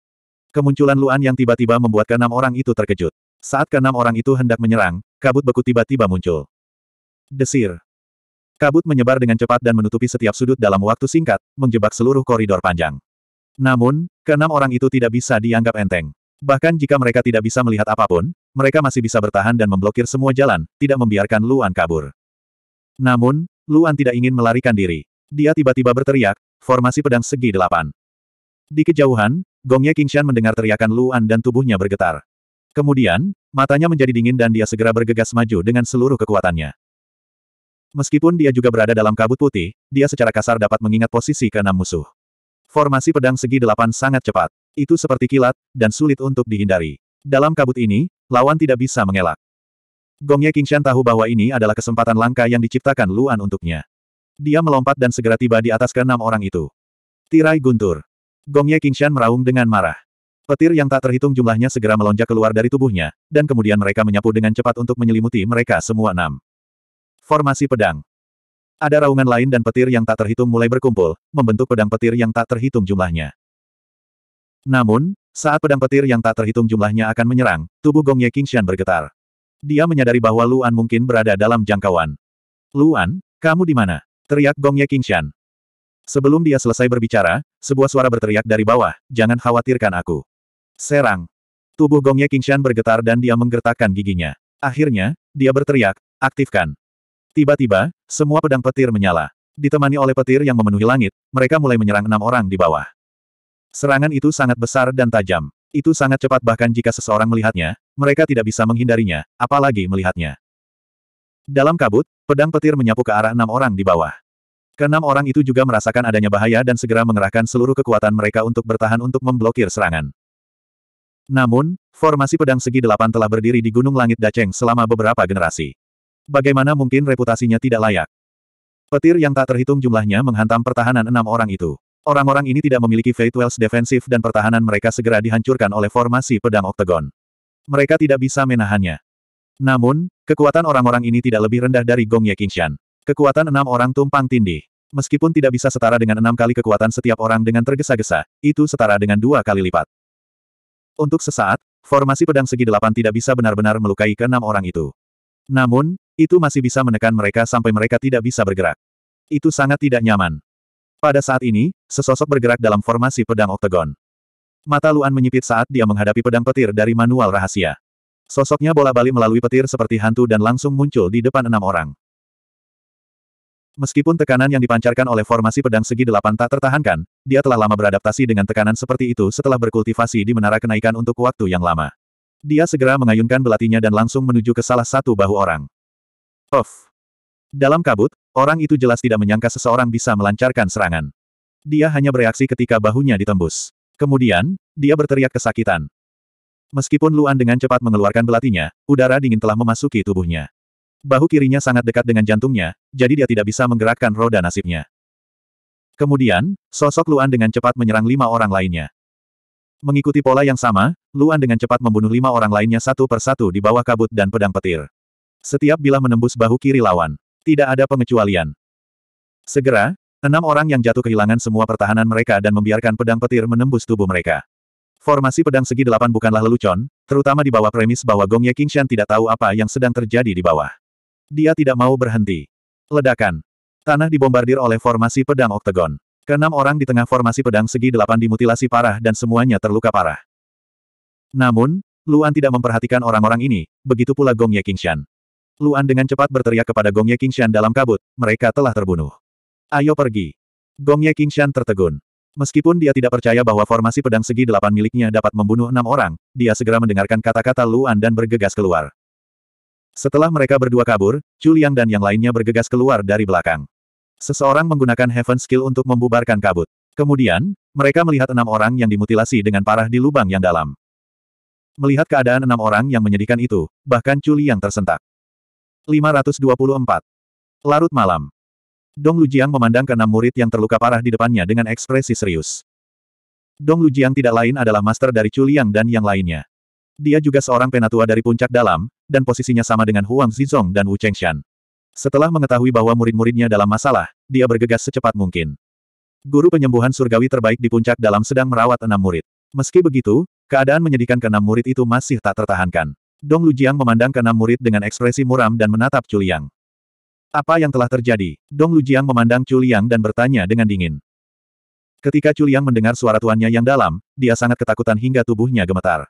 Kemunculan Luan yang tiba-tiba membuat keenam orang itu terkejut. Saat keenam orang itu hendak menyerang, kabut beku tiba-tiba muncul. Desir. Kabut menyebar dengan cepat dan menutupi setiap sudut dalam waktu singkat, menjebak seluruh koridor panjang. Namun, keenam orang itu tidak bisa dianggap enteng. Bahkan jika mereka tidak bisa melihat apapun, mereka masih bisa bertahan dan memblokir semua jalan, tidak membiarkan Luan kabur. Namun, Luan tidak ingin melarikan diri. Dia tiba-tiba berteriak, formasi pedang segi delapan. Di kejauhan, gongnya Kingshan mendengar teriakan Luan dan tubuhnya bergetar. Kemudian, matanya menjadi dingin dan dia segera bergegas maju dengan seluruh kekuatannya. Meskipun dia juga berada dalam kabut putih, dia secara kasar dapat mengingat posisi keenam musuh. Formasi pedang segi delapan sangat cepat. Itu seperti kilat, dan sulit untuk dihindari. Dalam kabut ini, lawan tidak bisa mengelak. Gongye Qingshan tahu bahwa ini adalah kesempatan langka yang diciptakan Luan untuknya. Dia melompat dan segera tiba di atas keenam orang itu. Tirai guntur. Gongye Qingshan meraung dengan marah. Petir yang tak terhitung jumlahnya segera melonjak keluar dari tubuhnya, dan kemudian mereka menyapu dengan cepat untuk menyelimuti mereka semua enam. Formasi pedang. Ada raungan lain dan petir yang tak terhitung mulai berkumpul, membentuk pedang petir yang tak terhitung jumlahnya. Namun, saat pedang petir yang tak terhitung jumlahnya akan menyerang, tubuh Gong Ye Shan bergetar. Dia menyadari bahwa Luan mungkin berada dalam jangkauan. Luan, kamu di mana? Teriak Gong Ye Shan. Sebelum dia selesai berbicara, sebuah suara berteriak dari bawah, jangan khawatirkan aku. Serang. Tubuh Gong Ye Shan bergetar dan dia menggertakkan giginya. Akhirnya, dia berteriak, aktifkan. Tiba-tiba, semua pedang petir menyala. Ditemani oleh petir yang memenuhi langit, mereka mulai menyerang enam orang di bawah. Serangan itu sangat besar dan tajam. Itu sangat cepat bahkan jika seseorang melihatnya, mereka tidak bisa menghindarinya, apalagi melihatnya. Dalam kabut, pedang petir menyapu ke arah enam orang di bawah. Keenam orang itu juga merasakan adanya bahaya dan segera mengerahkan seluruh kekuatan mereka untuk bertahan untuk memblokir serangan. Namun, formasi pedang segi delapan telah berdiri di Gunung Langit Daceng selama beberapa generasi. Bagaimana mungkin reputasinya tidak layak? Petir yang tak terhitung jumlahnya menghantam pertahanan enam orang itu. Orang-orang ini tidak memiliki Fate Wells defensif dan pertahanan mereka segera dihancurkan oleh formasi pedang oktagon. Mereka tidak bisa menahannya. Namun, kekuatan orang-orang ini tidak lebih rendah dari Gong Ye Qingshan. Kekuatan enam orang tumpang tindih. Meskipun tidak bisa setara dengan enam kali kekuatan setiap orang dengan tergesa-gesa, itu setara dengan dua kali lipat. Untuk sesaat, formasi pedang segi delapan tidak bisa benar-benar melukai keenam orang itu. Namun, itu masih bisa menekan mereka sampai mereka tidak bisa bergerak. Itu sangat tidak nyaman. Pada saat ini, sesosok bergerak dalam formasi pedang oktagon. Mata Luan menyipit saat dia menghadapi pedang petir dari manual rahasia. Sosoknya bola-balik melalui petir seperti hantu dan langsung muncul di depan enam orang. Meskipun tekanan yang dipancarkan oleh formasi pedang segi delapan tak tertahankan, dia telah lama beradaptasi dengan tekanan seperti itu setelah berkultivasi di menara kenaikan untuk waktu yang lama. Dia segera mengayunkan belatinya dan langsung menuju ke salah satu bahu orang. Of, Dalam kabut, orang itu jelas tidak menyangka seseorang bisa melancarkan serangan. Dia hanya bereaksi ketika bahunya ditembus. Kemudian, dia berteriak kesakitan. Meskipun Luan dengan cepat mengeluarkan belatinya, udara dingin telah memasuki tubuhnya. Bahu kirinya sangat dekat dengan jantungnya, jadi dia tidak bisa menggerakkan roda nasibnya. Kemudian, sosok Luan dengan cepat menyerang lima orang lainnya. Mengikuti pola yang sama, Luan dengan cepat membunuh lima orang lainnya satu persatu di bawah kabut dan pedang petir. Setiap bilah menembus bahu kiri lawan. Tidak ada pengecualian. Segera, enam orang yang jatuh kehilangan semua pertahanan mereka dan membiarkan pedang petir menembus tubuh mereka. Formasi pedang segi delapan bukanlah lelucon, terutama di bawah premis bahwa Gong Ye Qingshan tidak tahu apa yang sedang terjadi di bawah. Dia tidak mau berhenti. Ledakan. Tanah dibombardir oleh formasi pedang oktagon. Keenam orang di tengah formasi pedang segi delapan dimutilasi parah dan semuanya terluka parah. Namun, Luan tidak memperhatikan orang-orang ini, begitu pula Gong Ye Qingshan. Luan dengan cepat berteriak kepada Gong Ye Qingshan dalam kabut, mereka telah terbunuh. Ayo pergi. Gong Ye Qingshan tertegun. Meskipun dia tidak percaya bahwa formasi pedang segi delapan miliknya dapat membunuh enam orang, dia segera mendengarkan kata-kata Luan dan bergegas keluar. Setelah mereka berdua kabur, Chu Liang dan yang lainnya bergegas keluar dari belakang. Seseorang menggunakan Heaven Skill untuk membubarkan kabut. Kemudian, mereka melihat enam orang yang dimutilasi dengan parah di lubang yang dalam. Melihat keadaan enam orang yang menyedihkan itu, bahkan Chu Liang tersentak. 524. Larut malam. Dong Lujiang memandang ke enam murid yang terluka parah di depannya dengan ekspresi serius. Dong Lujiang tidak lain adalah master dari Chuliang dan yang lainnya. Dia juga seorang penatua dari puncak dalam, dan posisinya sama dengan Huang Zizong dan Wu Chengshan. Setelah mengetahui bahwa murid-muridnya dalam masalah, dia bergegas secepat mungkin. Guru penyembuhan surgawi terbaik di puncak dalam sedang merawat enam murid. Meski begitu, keadaan menyedihkan ke enam murid itu masih tak tertahankan. Dong Lujiang memandang keenam murid dengan ekspresi muram dan menatap Chuliang. Apa yang telah terjadi? Dong Lujiang memandang Chuliang dan bertanya dengan dingin. Ketika Chuliang mendengar suara tuannya yang dalam, dia sangat ketakutan hingga tubuhnya gemetar.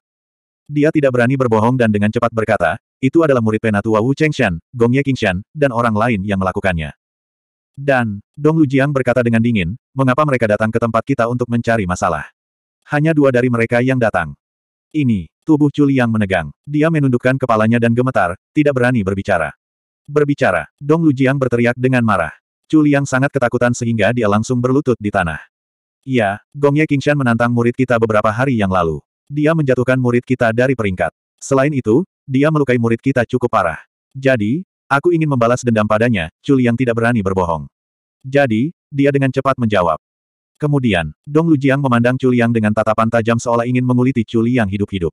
Dia tidak berani berbohong dan dengan cepat berkata, itu adalah murid penatua Wu Chengshan, Gong Ye Qingshan, dan orang lain yang melakukannya. Dan, Dong Lujiang berkata dengan dingin, mengapa mereka datang ke tempat kita untuk mencari masalah? Hanya dua dari mereka yang datang. Ini, tubuh Culi yang menegang. Dia menundukkan kepalanya dan gemetar, tidak berani berbicara. Berbicara, Dong Lujiang berteriak dengan marah. Culi yang sangat ketakutan sehingga dia langsung berlutut di tanah. Iya, Gongye Qingshan menantang murid kita beberapa hari yang lalu. Dia menjatuhkan murid kita dari peringkat. Selain itu, dia melukai murid kita cukup parah. Jadi, aku ingin membalas dendam padanya, Culi yang tidak berani berbohong. Jadi, dia dengan cepat menjawab. Kemudian, Dong Lujiang memandang Chu Liang dengan tatapan tajam seolah ingin menguliti Chu Liang hidup-hidup.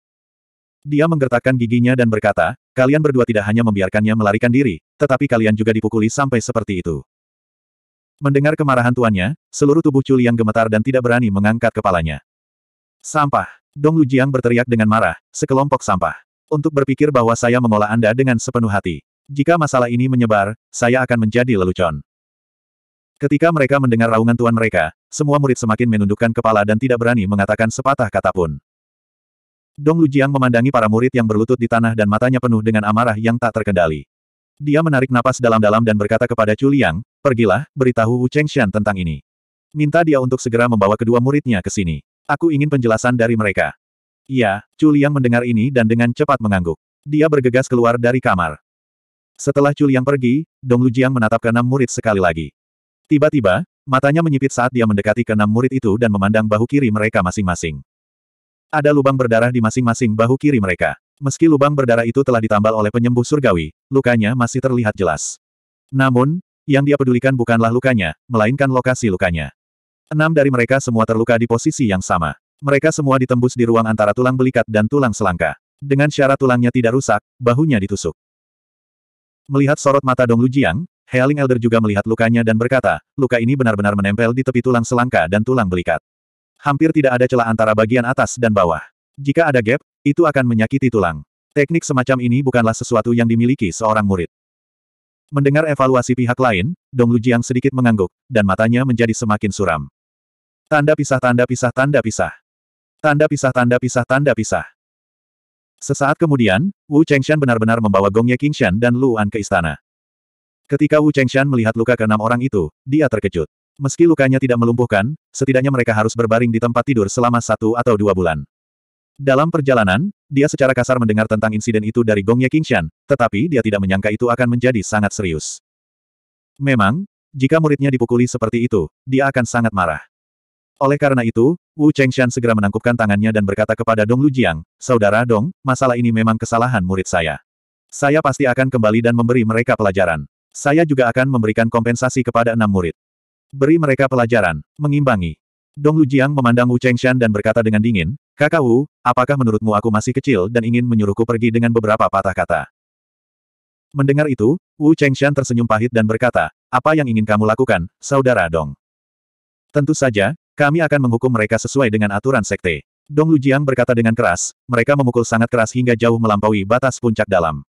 Dia menggertakkan giginya dan berkata, kalian berdua tidak hanya membiarkannya melarikan diri, tetapi kalian juga dipukuli sampai seperti itu. Mendengar kemarahan tuannya, seluruh tubuh Chu Liang gemetar dan tidak berani mengangkat kepalanya. Sampah! Dong Lujiang berteriak dengan marah, sekelompok sampah. Untuk berpikir bahwa saya mengolah Anda dengan sepenuh hati. Jika masalah ini menyebar, saya akan menjadi lelucon. Ketika mereka mendengar raungan tuan mereka, semua murid semakin menundukkan kepala dan tidak berani mengatakan sepatah kata pun. Dong Lujiang memandangi para murid yang berlutut di tanah dan matanya penuh dengan amarah yang tak terkendali. Dia menarik napas dalam-dalam dan berkata kepada Chu Liang, pergilah, beritahu Wu Chengxian tentang ini. Minta dia untuk segera membawa kedua muridnya ke sini. Aku ingin penjelasan dari mereka. Iya, Chu Liang mendengar ini dan dengan cepat mengangguk. Dia bergegas keluar dari kamar. Setelah Chu Liang pergi, Dong Lujiang menatap enam murid sekali lagi. Tiba-tiba, matanya menyipit saat dia mendekati enam murid itu dan memandang bahu kiri mereka masing-masing. Ada lubang berdarah di masing-masing bahu kiri mereka. Meski lubang berdarah itu telah ditambal oleh penyembuh surgawi, lukanya masih terlihat jelas. Namun, yang dia pedulikan bukanlah lukanya, melainkan lokasi lukanya. Enam dari mereka semua terluka di posisi yang sama. Mereka semua ditembus di ruang antara tulang belikat dan tulang selangka. Dengan syarat tulangnya tidak rusak, bahunya ditusuk. Melihat sorot mata Dong Lujiang, Healing Elder juga melihat lukanya dan berkata, luka ini benar-benar menempel di tepi tulang selangka dan tulang belikat. Hampir tidak ada celah antara bagian atas dan bawah. Jika ada gap, itu akan menyakiti tulang. Teknik semacam ini bukanlah sesuatu yang dimiliki seorang murid. Mendengar evaluasi pihak lain, Dong Lujiang sedikit mengangguk, dan matanya menjadi semakin suram. Tanda pisah tanda pisah tanda pisah. Tanda pisah tanda pisah tanda pisah. Sesaat kemudian, Wu Chengshan benar-benar membawa Gong Ye Qingshan dan Lu An ke istana. Ketika Wu Chengshan melihat luka keenam orang itu, dia terkejut. Meski lukanya tidak melumpuhkan, setidaknya mereka harus berbaring di tempat tidur selama satu atau dua bulan. Dalam perjalanan, dia secara kasar mendengar tentang insiden itu dari Gongye Qingshan, tetapi dia tidak menyangka itu akan menjadi sangat serius. Memang, jika muridnya dipukuli seperti itu, dia akan sangat marah. Oleh karena itu, Wu Chengshan segera menangkupkan tangannya dan berkata kepada Dong Lujiang, Saudara Dong, masalah ini memang kesalahan murid saya. Saya pasti akan kembali dan memberi mereka pelajaran. Saya juga akan memberikan kompensasi kepada enam murid. Beri mereka pelajaran, mengimbangi. Dong Lujiang memandang Wu Chengshan dan berkata dengan dingin, Kakak Wu, apakah menurutmu aku masih kecil dan ingin menyuruhku pergi dengan beberapa patah kata? Mendengar itu, Wu Chengshan tersenyum pahit dan berkata, apa yang ingin kamu lakukan, saudara Dong? Tentu saja, kami akan menghukum mereka sesuai dengan aturan sekte. Dong Lujiang berkata dengan keras, mereka memukul sangat keras hingga jauh melampaui batas puncak dalam.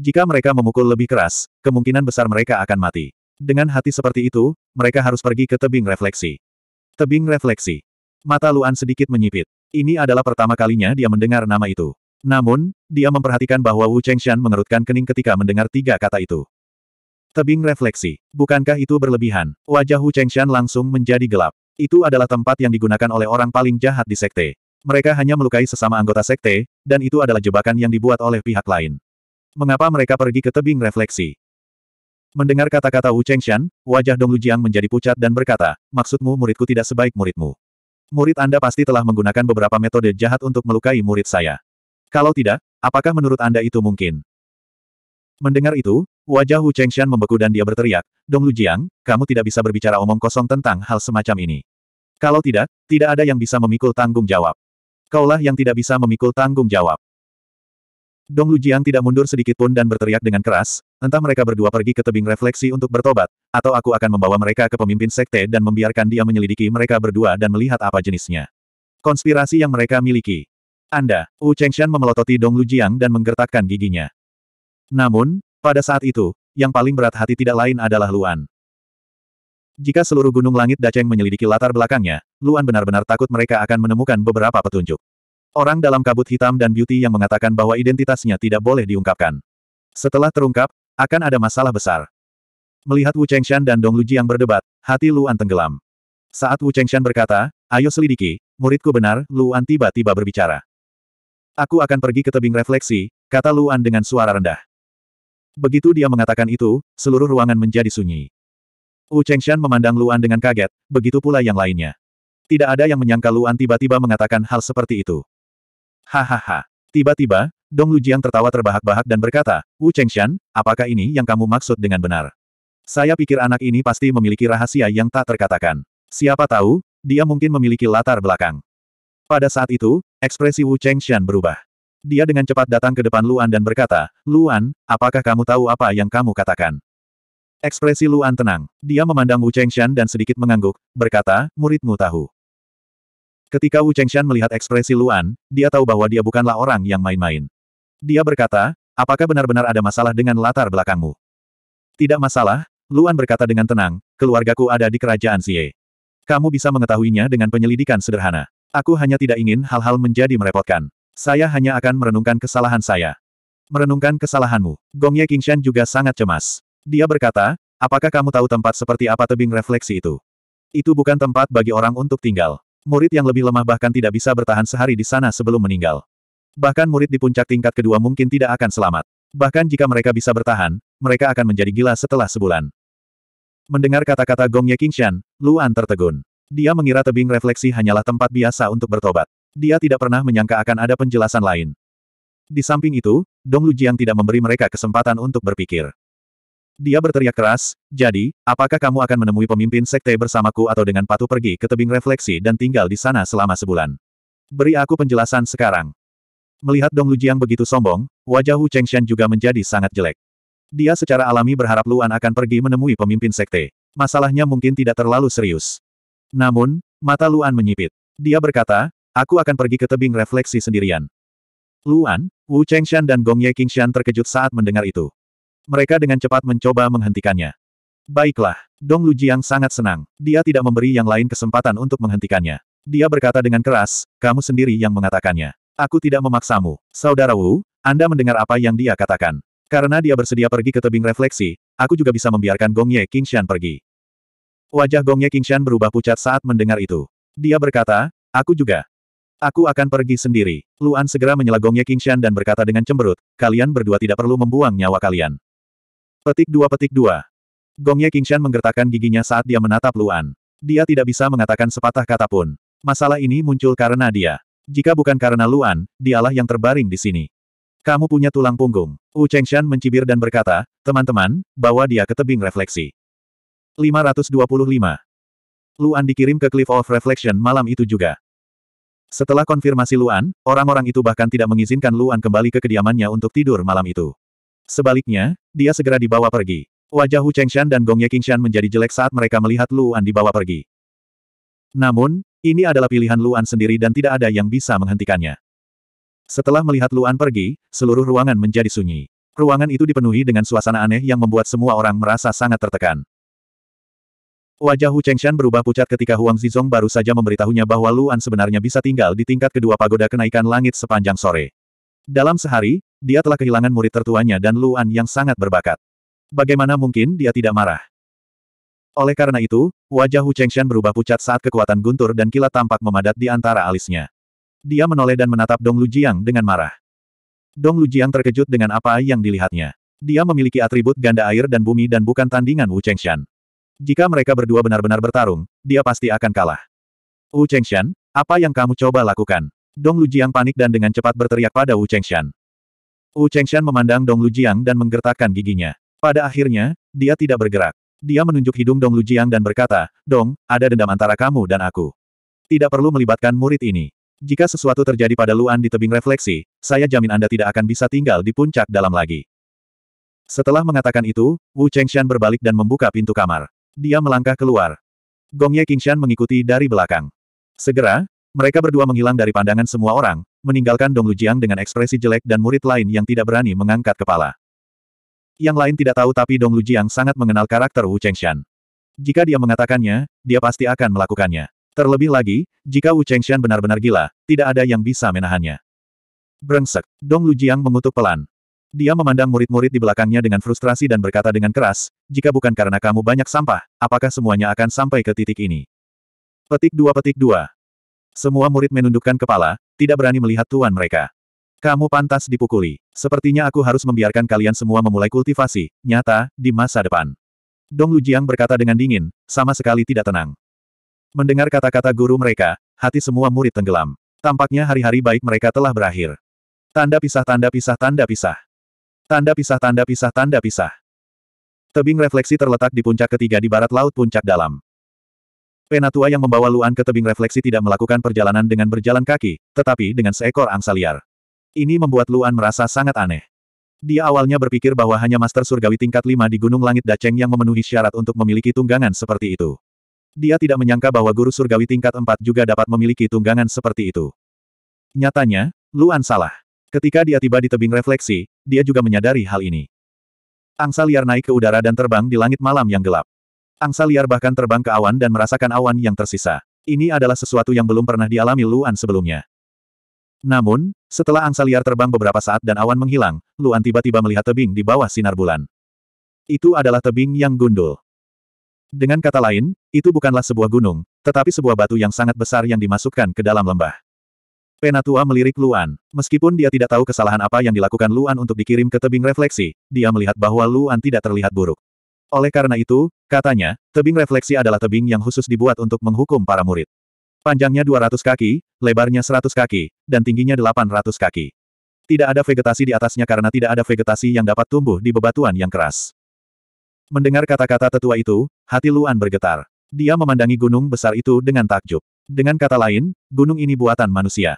Jika mereka memukul lebih keras, kemungkinan besar mereka akan mati. Dengan hati seperti itu, mereka harus pergi ke tebing refleksi. Tebing refleksi. Mata Luan sedikit menyipit. Ini adalah pertama kalinya dia mendengar nama itu. Namun, dia memperhatikan bahwa Wu Chengshan mengerutkan kening ketika mendengar tiga kata itu. Tebing refleksi. Bukankah itu berlebihan? Wajah Wu Chengshan langsung menjadi gelap. Itu adalah tempat yang digunakan oleh orang paling jahat di sekte. Mereka hanya melukai sesama anggota sekte, dan itu adalah jebakan yang dibuat oleh pihak lain. Mengapa mereka pergi ke tebing refleksi? Mendengar kata-kata Wu Chengshan, wajah Dong Lujiang menjadi pucat dan berkata, maksudmu muridku tidak sebaik muridmu. Murid Anda pasti telah menggunakan beberapa metode jahat untuk melukai murid saya. Kalau tidak, apakah menurut Anda itu mungkin? Mendengar itu, wajah Wu Chengshan membeku dan dia berteriak, Dong Lujiang, kamu tidak bisa berbicara omong kosong tentang hal semacam ini. Kalau tidak, tidak ada yang bisa memikul tanggung jawab. Kaulah yang tidak bisa memikul tanggung jawab. Dong Lujiang tidak mundur sedikit pun dan berteriak dengan keras, entah mereka berdua pergi ke tebing refleksi untuk bertobat, atau aku akan membawa mereka ke pemimpin sekte dan membiarkan dia menyelidiki mereka berdua dan melihat apa jenisnya. Konspirasi yang mereka miliki. Anda, Wu Chengshan memelototi Dong Lujiang dan menggertakkan giginya. Namun, pada saat itu, yang paling berat hati tidak lain adalah Luan. Jika seluruh gunung langit Daceng menyelidiki latar belakangnya, Luan benar-benar takut mereka akan menemukan beberapa petunjuk. Orang dalam kabut hitam dan beauty yang mengatakan bahwa identitasnya tidak boleh diungkapkan. Setelah terungkap, akan ada masalah besar. Melihat Wu Chengshan dan Dong Luji yang berdebat, hati Luan tenggelam. Saat Wu Chengshan berkata, ayo selidiki, muridku benar, Luan tiba-tiba berbicara. Aku akan pergi ke tebing refleksi, kata Luan dengan suara rendah. Begitu dia mengatakan itu, seluruh ruangan menjadi sunyi. Wu Chengshan memandang Luan dengan kaget, begitu pula yang lainnya. Tidak ada yang menyangka Luan tiba-tiba mengatakan hal seperti itu. Hahaha. Tiba-tiba, Dong Lujiang tertawa terbahak-bahak dan berkata, Wu Chengshan, apakah ini yang kamu maksud dengan benar? Saya pikir anak ini pasti memiliki rahasia yang tak terkatakan. Siapa tahu, dia mungkin memiliki latar belakang. Pada saat itu, ekspresi Wu Chengshan berubah. Dia dengan cepat datang ke depan Luan dan berkata, Luan, apakah kamu tahu apa yang kamu katakan? Ekspresi Luan tenang. Dia memandang Wu Chengshan dan sedikit mengangguk, berkata, muridmu tahu. Ketika Wu Chengshan melihat ekspresi Luan, dia tahu bahwa dia bukanlah orang yang main-main. Dia berkata, apakah benar-benar ada masalah dengan latar belakangmu? Tidak masalah, Luan berkata dengan tenang, keluargaku ada di kerajaan Xie. Kamu bisa mengetahuinya dengan penyelidikan sederhana. Aku hanya tidak ingin hal-hal menjadi merepotkan. Saya hanya akan merenungkan kesalahan saya. Merenungkan kesalahanmu. Gongye Qingshan juga sangat cemas. Dia berkata, apakah kamu tahu tempat seperti apa tebing refleksi itu? Itu bukan tempat bagi orang untuk tinggal. Murid yang lebih lemah bahkan tidak bisa bertahan sehari di sana sebelum meninggal. Bahkan murid di puncak tingkat kedua mungkin tidak akan selamat. Bahkan jika mereka bisa bertahan, mereka akan menjadi gila setelah sebulan. Mendengar kata-kata Gong Ye Qingshan, Luan tertegun. Dia mengira tebing refleksi hanyalah tempat biasa untuk bertobat. Dia tidak pernah menyangka akan ada penjelasan lain. Di samping itu, Dong Lujiang tidak memberi mereka kesempatan untuk berpikir. Dia berteriak keras, jadi, apakah kamu akan menemui pemimpin sekte bersamaku atau dengan patuh pergi ke tebing refleksi dan tinggal di sana selama sebulan? Beri aku penjelasan sekarang. Melihat Dong Lujiang begitu sombong, wajah Hu Chengshan juga menjadi sangat jelek. Dia secara alami berharap Luan akan pergi menemui pemimpin sekte. Masalahnya mungkin tidak terlalu serius. Namun, mata Luan menyipit. Dia berkata, aku akan pergi ke tebing refleksi sendirian. Luan, Wu Chengshan dan Gong Ye Qingshan terkejut saat mendengar itu. Mereka dengan cepat mencoba menghentikannya. Baiklah, Dong Lujiang sangat senang. Dia tidak memberi yang lain kesempatan untuk menghentikannya. Dia berkata dengan keras, kamu sendiri yang mengatakannya. Aku tidak memaksamu. Saudara Wu, Anda mendengar apa yang dia katakan. Karena dia bersedia pergi ke tebing refleksi, aku juga bisa membiarkan Gong Ye Qingshan pergi. Wajah Gong Ye Qingshan berubah pucat saat mendengar itu. Dia berkata, aku juga. Aku akan pergi sendiri. Luan segera menyela Gong Ye Qingshan dan berkata dengan cemberut, kalian berdua tidak perlu membuang nyawa kalian. Petik dua petik dua. Ye Qingshan menggertakkan giginya saat dia menatap Luan. Dia tidak bisa mengatakan sepatah kata pun. Masalah ini muncul karena dia. Jika bukan karena Luan, dialah yang terbaring di sini. Kamu punya tulang punggung. Wu Chengshan mencibir dan berkata, teman-teman, bawa dia ke tebing refleksi. 525. Luan dikirim ke Cliff of Reflection malam itu juga. Setelah konfirmasi Luan, orang-orang itu bahkan tidak mengizinkan Luan kembali ke kediamannya untuk tidur malam itu. Sebaliknya, dia segera dibawa pergi. Wajah Hu Chengshan dan Gong Ye Qingshan menjadi jelek saat mereka melihat Luan dibawa pergi. Namun, ini adalah pilihan Luan sendiri dan tidak ada yang bisa menghentikannya. Setelah melihat Luan pergi, seluruh ruangan menjadi sunyi. Ruangan itu dipenuhi dengan suasana aneh yang membuat semua orang merasa sangat tertekan. Wajah Hu Chengshan berubah pucat ketika Huang Zizong baru saja memberitahunya bahwa Luan sebenarnya bisa tinggal di tingkat kedua pagoda kenaikan langit sepanjang sore. Dalam sehari, dia telah kehilangan murid tertuanya dan Luan yang sangat berbakat. Bagaimana mungkin dia tidak marah? Oleh karena itu, wajah Hu Chengshan berubah pucat saat kekuatan guntur dan kilat tampak memadat di antara alisnya. Dia menoleh dan menatap Dong Lujiang dengan marah. Dong Lujiang terkejut dengan apa yang dilihatnya. Dia memiliki atribut ganda air dan bumi dan bukan tandingan Wu Chengshan. Jika mereka berdua benar-benar bertarung, dia pasti akan kalah. Wu Chengshan, apa yang kamu coba lakukan? Dong Lujiang panik dan dengan cepat berteriak pada Wu Chengshan. Wu Chengshan memandang Dong Lujiang dan menggertakkan giginya. Pada akhirnya, dia tidak bergerak. Dia menunjuk hidung Dong Lujiang dan berkata, Dong, ada dendam antara kamu dan aku. Tidak perlu melibatkan murid ini. Jika sesuatu terjadi pada Luan di tebing refleksi, saya jamin Anda tidak akan bisa tinggal di puncak dalam lagi. Setelah mengatakan itu, Wu Chengshan berbalik dan membuka pintu kamar. Dia melangkah keluar. Gong Ye Qingshan mengikuti dari belakang. Segera, mereka berdua menghilang dari pandangan semua orang, meninggalkan Dong Lujiang dengan ekspresi jelek dan murid lain yang tidak berani mengangkat kepala. Yang lain tidak tahu tapi Dong Lujiang sangat mengenal karakter Wu Chengshan. Jika dia mengatakannya, dia pasti akan melakukannya. Terlebih lagi, jika Wu Shan benar-benar gila, tidak ada yang bisa menahannya. Brengsek, Dong Lujiang mengutuk pelan. Dia memandang murid-murid di belakangnya dengan frustrasi dan berkata dengan keras, jika bukan karena kamu banyak sampah, apakah semuanya akan sampai ke titik ini? Petik dua petik dua. Semua murid menundukkan kepala, tidak berani melihat tuan mereka. Kamu pantas dipukuli. Sepertinya aku harus membiarkan kalian semua memulai kultivasi, nyata, di masa depan. Dong Lujiang berkata dengan dingin, sama sekali tidak tenang. Mendengar kata-kata guru mereka, hati semua murid tenggelam. Tampaknya hari-hari baik mereka telah berakhir. Tanda pisah tanda pisah tanda pisah. Tanda pisah tanda pisah tanda pisah. Tebing refleksi terletak di puncak ketiga di barat laut puncak dalam. Penatua yang membawa Luan ke tebing refleksi tidak melakukan perjalanan dengan berjalan kaki, tetapi dengan seekor angsa liar. Ini membuat Luan merasa sangat aneh. Dia awalnya berpikir bahwa hanya Master Surgawi tingkat 5 di Gunung Langit Daceng yang memenuhi syarat untuk memiliki tunggangan seperti itu. Dia tidak menyangka bahwa Guru Surgawi tingkat 4 juga dapat memiliki tunggangan seperti itu. Nyatanya, Luan salah. Ketika dia tiba di tebing refleksi, dia juga menyadari hal ini. Angsa liar naik ke udara dan terbang di langit malam yang gelap. Angsa liar bahkan terbang ke awan dan merasakan awan yang tersisa. Ini adalah sesuatu yang belum pernah dialami Luan sebelumnya. Namun, setelah angsa liar terbang beberapa saat dan awan menghilang, Luan tiba-tiba melihat tebing di bawah sinar bulan. Itu adalah tebing yang gundul. Dengan kata lain, itu bukanlah sebuah gunung, tetapi sebuah batu yang sangat besar yang dimasukkan ke dalam lembah. Penatua melirik Luan. Meskipun dia tidak tahu kesalahan apa yang dilakukan Luan untuk dikirim ke tebing refleksi, dia melihat bahwa Luan tidak terlihat buruk. Oleh karena itu, katanya, tebing refleksi adalah tebing yang khusus dibuat untuk menghukum para murid. Panjangnya 200 kaki, lebarnya 100 kaki, dan tingginya 800 kaki. Tidak ada vegetasi di atasnya karena tidak ada vegetasi yang dapat tumbuh di bebatuan yang keras. Mendengar kata-kata tetua itu, hati Luan bergetar. Dia memandangi gunung besar itu dengan takjub. Dengan kata lain, gunung ini buatan manusia.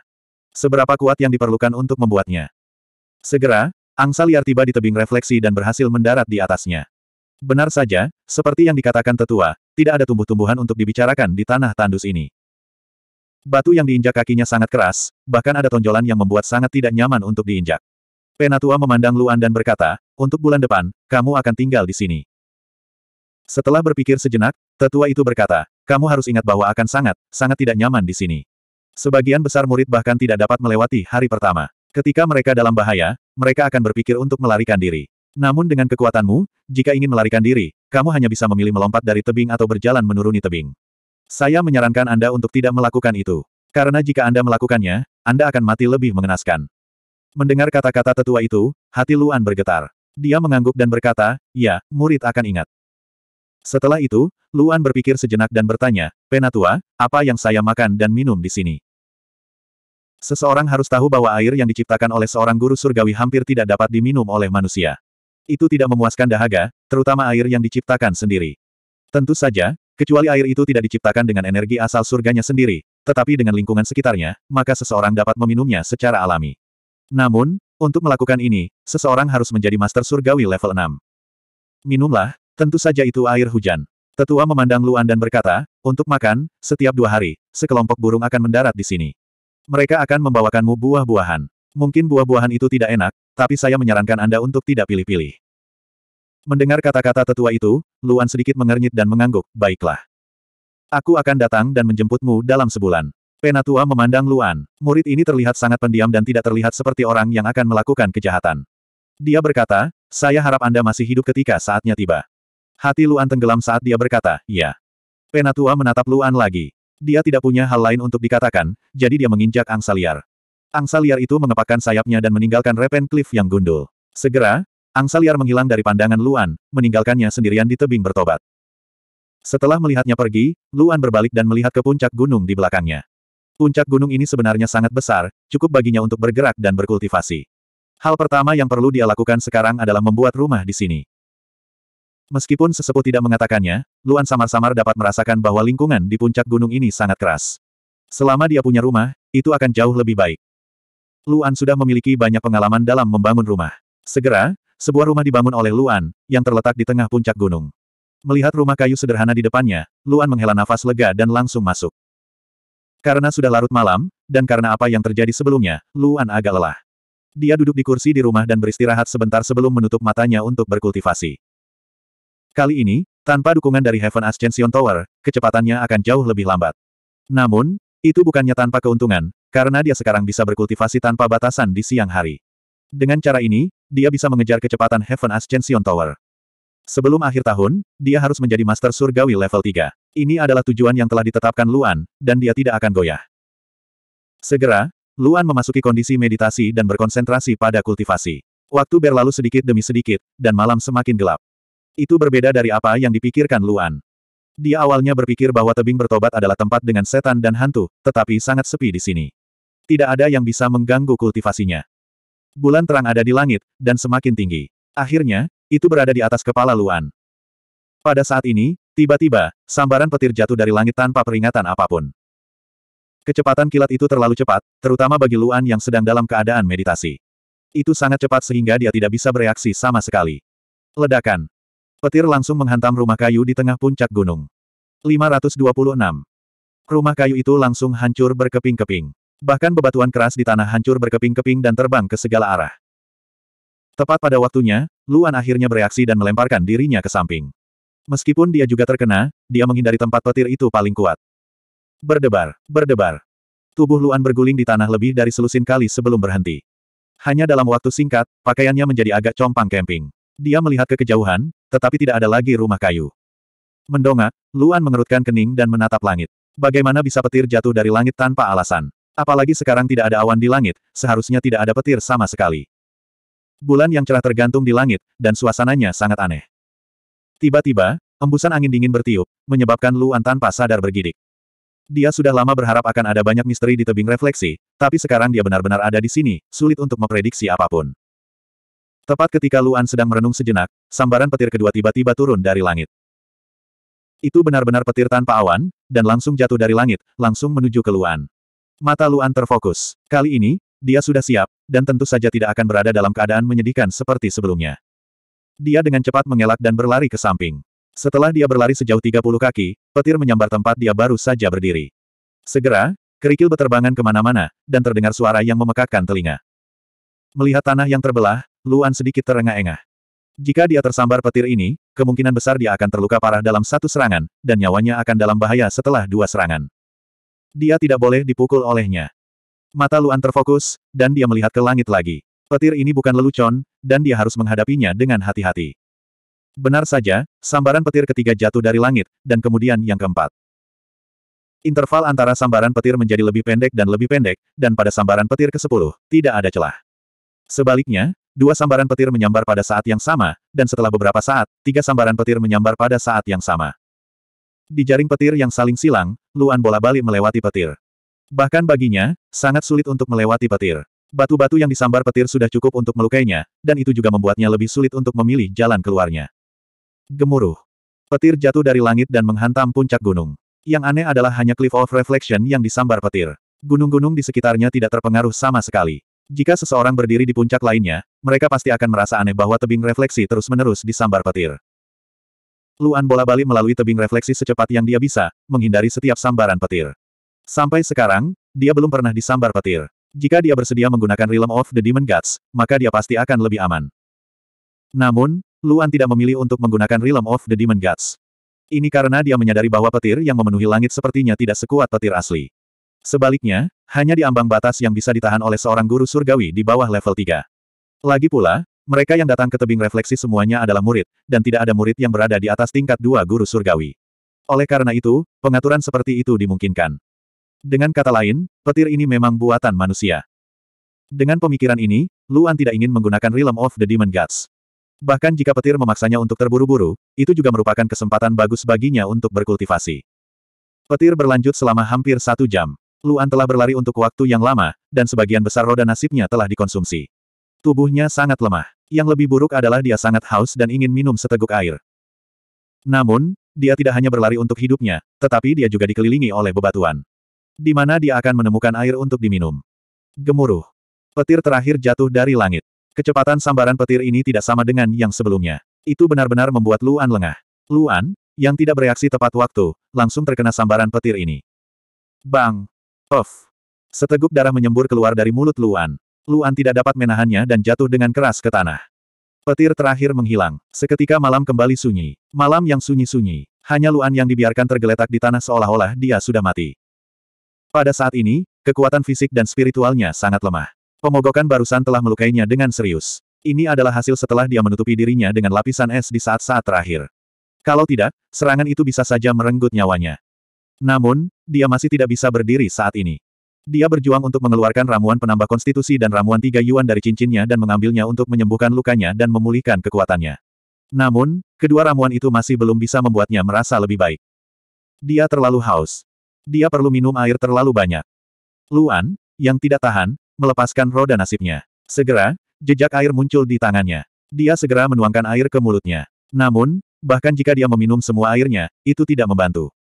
Seberapa kuat yang diperlukan untuk membuatnya? Segera, angsa liar tiba di tebing refleksi dan berhasil mendarat di atasnya. Benar saja, seperti yang dikatakan tetua, tidak ada tumbuh-tumbuhan untuk dibicarakan di tanah tandus ini. Batu yang diinjak kakinya sangat keras, bahkan ada tonjolan yang membuat sangat tidak nyaman untuk diinjak. Penatua memandang Luan dan berkata, untuk bulan depan, kamu akan tinggal di sini. Setelah berpikir sejenak, tetua itu berkata, kamu harus ingat bahwa akan sangat, sangat tidak nyaman di sini. Sebagian besar murid bahkan tidak dapat melewati hari pertama. Ketika mereka dalam bahaya, mereka akan berpikir untuk melarikan diri. Namun dengan kekuatanmu, jika ingin melarikan diri, kamu hanya bisa memilih melompat dari tebing atau berjalan menuruni tebing. Saya menyarankan Anda untuk tidak melakukan itu. Karena jika Anda melakukannya, Anda akan mati lebih mengenaskan. Mendengar kata-kata tetua itu, hati Luan bergetar. Dia mengangguk dan berkata, ya, murid akan ingat. Setelah itu, Luan berpikir sejenak dan bertanya, Penatua, apa yang saya makan dan minum di sini? Seseorang harus tahu bahwa air yang diciptakan oleh seorang guru surgawi hampir tidak dapat diminum oleh manusia. Itu tidak memuaskan dahaga, terutama air yang diciptakan sendiri. Tentu saja, kecuali air itu tidak diciptakan dengan energi asal surganya sendiri, tetapi dengan lingkungan sekitarnya, maka seseorang dapat meminumnya secara alami. Namun, untuk melakukan ini, seseorang harus menjadi master surgawi level 6. Minumlah, tentu saja itu air hujan. Tetua memandang Luan dan berkata, untuk makan, setiap dua hari, sekelompok burung akan mendarat di sini. Mereka akan membawakanmu buah-buahan. Mungkin buah-buahan itu tidak enak, tapi saya menyarankan Anda untuk tidak pilih-pilih. Mendengar kata-kata tetua itu, Luan sedikit mengernyit dan mengangguk, baiklah. Aku akan datang dan menjemputmu dalam sebulan. Penatua memandang Luan. Murid ini terlihat sangat pendiam dan tidak terlihat seperti orang yang akan melakukan kejahatan. Dia berkata, saya harap Anda masih hidup ketika saatnya tiba. Hati Luan tenggelam saat dia berkata, ya. Penatua menatap Luan lagi. Dia tidak punya hal lain untuk dikatakan, jadi dia menginjak angsa liar. Angsa liar itu mengepakkan sayapnya dan meninggalkan repen cliff yang gundul. Segera, angsa liar menghilang dari pandangan Luan, meninggalkannya sendirian di tebing bertobat. Setelah melihatnya pergi, Luan berbalik dan melihat ke puncak gunung di belakangnya. Puncak gunung ini sebenarnya sangat besar, cukup baginya untuk bergerak dan berkultivasi. Hal pertama yang perlu dia lakukan sekarang adalah membuat rumah di sini. Meskipun sesepuh tidak mengatakannya, Luan samar-samar dapat merasakan bahwa lingkungan di puncak gunung ini sangat keras. Selama dia punya rumah, itu akan jauh lebih baik. Luan sudah memiliki banyak pengalaman dalam membangun rumah. Segera, sebuah rumah dibangun oleh Luan, yang terletak di tengah puncak gunung. Melihat rumah kayu sederhana di depannya, Luan menghela nafas lega dan langsung masuk. Karena sudah larut malam, dan karena apa yang terjadi sebelumnya, Luan agak lelah. Dia duduk di kursi di rumah dan beristirahat sebentar sebelum menutup matanya untuk berkultivasi. Kali ini, tanpa dukungan dari Heaven Ascension Tower, kecepatannya akan jauh lebih lambat. Namun, itu bukannya tanpa keuntungan, karena dia sekarang bisa berkultivasi tanpa batasan di siang hari. Dengan cara ini, dia bisa mengejar kecepatan Heaven Ascension Tower. Sebelum akhir tahun, dia harus menjadi Master Surgawi level 3. Ini adalah tujuan yang telah ditetapkan Luan, dan dia tidak akan goyah. Segera, Luan memasuki kondisi meditasi dan berkonsentrasi pada kultivasi. Waktu berlalu sedikit demi sedikit, dan malam semakin gelap. Itu berbeda dari apa yang dipikirkan Luan. Dia awalnya berpikir bahwa tebing bertobat adalah tempat dengan setan dan hantu, tetapi sangat sepi di sini. Tidak ada yang bisa mengganggu kultivasinya. Bulan terang ada di langit, dan semakin tinggi. Akhirnya, itu berada di atas kepala Luan. Pada saat ini, tiba-tiba, sambaran petir jatuh dari langit tanpa peringatan apapun. Kecepatan kilat itu terlalu cepat, terutama bagi Luan yang sedang dalam keadaan meditasi. Itu sangat cepat sehingga dia tidak bisa bereaksi sama sekali. Ledakan. Petir langsung menghantam rumah kayu di tengah puncak gunung. 526. Rumah kayu itu langsung hancur berkeping-keping. Bahkan bebatuan keras di tanah hancur berkeping-keping dan terbang ke segala arah. Tepat pada waktunya, Luan akhirnya bereaksi dan melemparkan dirinya ke samping. Meskipun dia juga terkena, dia menghindari tempat petir itu paling kuat. Berdebar, berdebar. Tubuh Luan berguling di tanah lebih dari selusin kali sebelum berhenti. Hanya dalam waktu singkat, pakaiannya menjadi agak compang camping. Dia melihat ke kejauhan, tetapi tidak ada lagi rumah kayu. Mendongak, Luan mengerutkan kening dan menatap langit. Bagaimana bisa petir jatuh dari langit tanpa alasan? Apalagi sekarang tidak ada awan di langit, seharusnya tidak ada petir sama sekali. Bulan yang cerah tergantung di langit, dan suasananya sangat aneh. Tiba-tiba, embusan angin dingin bertiup, menyebabkan Luan tanpa sadar bergidik. Dia sudah lama berharap akan ada banyak misteri di tebing refleksi, tapi sekarang dia benar-benar ada di sini, sulit untuk memprediksi apapun. Tepat ketika Luan sedang merenung sejenak, sambaran petir kedua tiba-tiba turun dari langit. Itu benar-benar petir tanpa awan, dan langsung jatuh dari langit, langsung menuju ke Luan. Mata Luan terfokus. Kali ini, dia sudah siap, dan tentu saja tidak akan berada dalam keadaan menyedihkan seperti sebelumnya. Dia dengan cepat mengelak dan berlari ke samping. Setelah dia berlari sejauh 30 kaki, petir menyambar tempat dia baru saja berdiri. Segera, kerikil beterbangan kemana-mana, dan terdengar suara yang memekakkan telinga. Melihat tanah yang terbelah, Luan sedikit terengah-engah. Jika dia tersambar petir ini, kemungkinan besar dia akan terluka parah dalam satu serangan, dan nyawanya akan dalam bahaya setelah dua serangan. Dia tidak boleh dipukul olehnya. Mata Luan terfokus, dan dia melihat ke langit lagi. Petir ini bukan lelucon, dan dia harus menghadapinya dengan hati-hati. Benar saja, sambaran petir ketiga jatuh dari langit, dan kemudian yang keempat. Interval antara sambaran petir menjadi lebih pendek dan lebih pendek, dan pada sambaran petir ke-10, tidak ada celah. Sebaliknya, dua sambaran petir menyambar pada saat yang sama, dan setelah beberapa saat, tiga sambaran petir menyambar pada saat yang sama. Di jaring petir yang saling silang, Luan bola-balik melewati petir. Bahkan baginya, sangat sulit untuk melewati petir. Batu-batu yang disambar petir sudah cukup untuk melukainya, dan itu juga membuatnya lebih sulit untuk memilih jalan keluarnya. Gemuruh. Petir jatuh dari langit dan menghantam puncak gunung. Yang aneh adalah hanya Cliff of Reflection yang disambar petir. Gunung-gunung di sekitarnya tidak terpengaruh sama sekali. Jika seseorang berdiri di puncak lainnya, mereka pasti akan merasa aneh bahwa tebing refleksi terus-menerus disambar petir. Luan bola balik melalui tebing refleksi secepat yang dia bisa, menghindari setiap sambaran petir. Sampai sekarang, dia belum pernah disambar petir. Jika dia bersedia menggunakan Realm of the Demon Gods, maka dia pasti akan lebih aman. Namun, Luan tidak memilih untuk menggunakan Realm of the Demon Gods. Ini karena dia menyadari bahwa petir yang memenuhi langit sepertinya tidak sekuat petir asli. Sebaliknya, hanya di ambang batas yang bisa ditahan oleh seorang guru surgawi di bawah level 3. Lagi pula, mereka yang datang ke tebing refleksi semuanya adalah murid, dan tidak ada murid yang berada di atas tingkat dua guru surgawi. Oleh karena itu, pengaturan seperti itu dimungkinkan. Dengan kata lain, petir ini memang buatan manusia. Dengan pemikiran ini, Luan tidak ingin menggunakan Realm of the Demon Gods. Bahkan jika petir memaksanya untuk terburu-buru, itu juga merupakan kesempatan bagus baginya untuk berkultivasi. Petir berlanjut selama hampir satu jam. Luan telah berlari untuk waktu yang lama, dan sebagian besar roda nasibnya telah dikonsumsi. Tubuhnya sangat lemah. Yang lebih buruk adalah dia sangat haus dan ingin minum seteguk air. Namun, dia tidak hanya berlari untuk hidupnya, tetapi dia juga dikelilingi oleh bebatuan. Di mana dia akan menemukan air untuk diminum. Gemuruh. Petir terakhir jatuh dari langit. Kecepatan sambaran petir ini tidak sama dengan yang sebelumnya. Itu benar-benar membuat Luan lengah. Luan, yang tidak bereaksi tepat waktu, langsung terkena sambaran petir ini. Bang! Of. Seteguk darah menyembur keluar dari mulut Luan. Luan tidak dapat menahannya dan jatuh dengan keras ke tanah. Petir terakhir menghilang. Seketika malam kembali sunyi. Malam yang sunyi-sunyi. Hanya Luan yang dibiarkan tergeletak di tanah seolah-olah dia sudah mati. Pada saat ini, kekuatan fisik dan spiritualnya sangat lemah. Pemogokan barusan telah melukainya dengan serius. Ini adalah hasil setelah dia menutupi dirinya dengan lapisan es di saat-saat terakhir. Kalau tidak, serangan itu bisa saja merenggut nyawanya. Namun, dia masih tidak bisa berdiri saat ini. Dia berjuang untuk mengeluarkan ramuan penambah konstitusi dan ramuan tiga yuan dari cincinnya dan mengambilnya untuk menyembuhkan lukanya dan memulihkan kekuatannya. Namun, kedua ramuan itu masih belum bisa membuatnya merasa lebih baik. Dia terlalu haus. Dia perlu minum air terlalu banyak. Luan, yang tidak tahan, melepaskan roda nasibnya. Segera, jejak air muncul di tangannya. Dia segera menuangkan air ke mulutnya. Namun, bahkan jika dia meminum semua airnya, itu tidak membantu.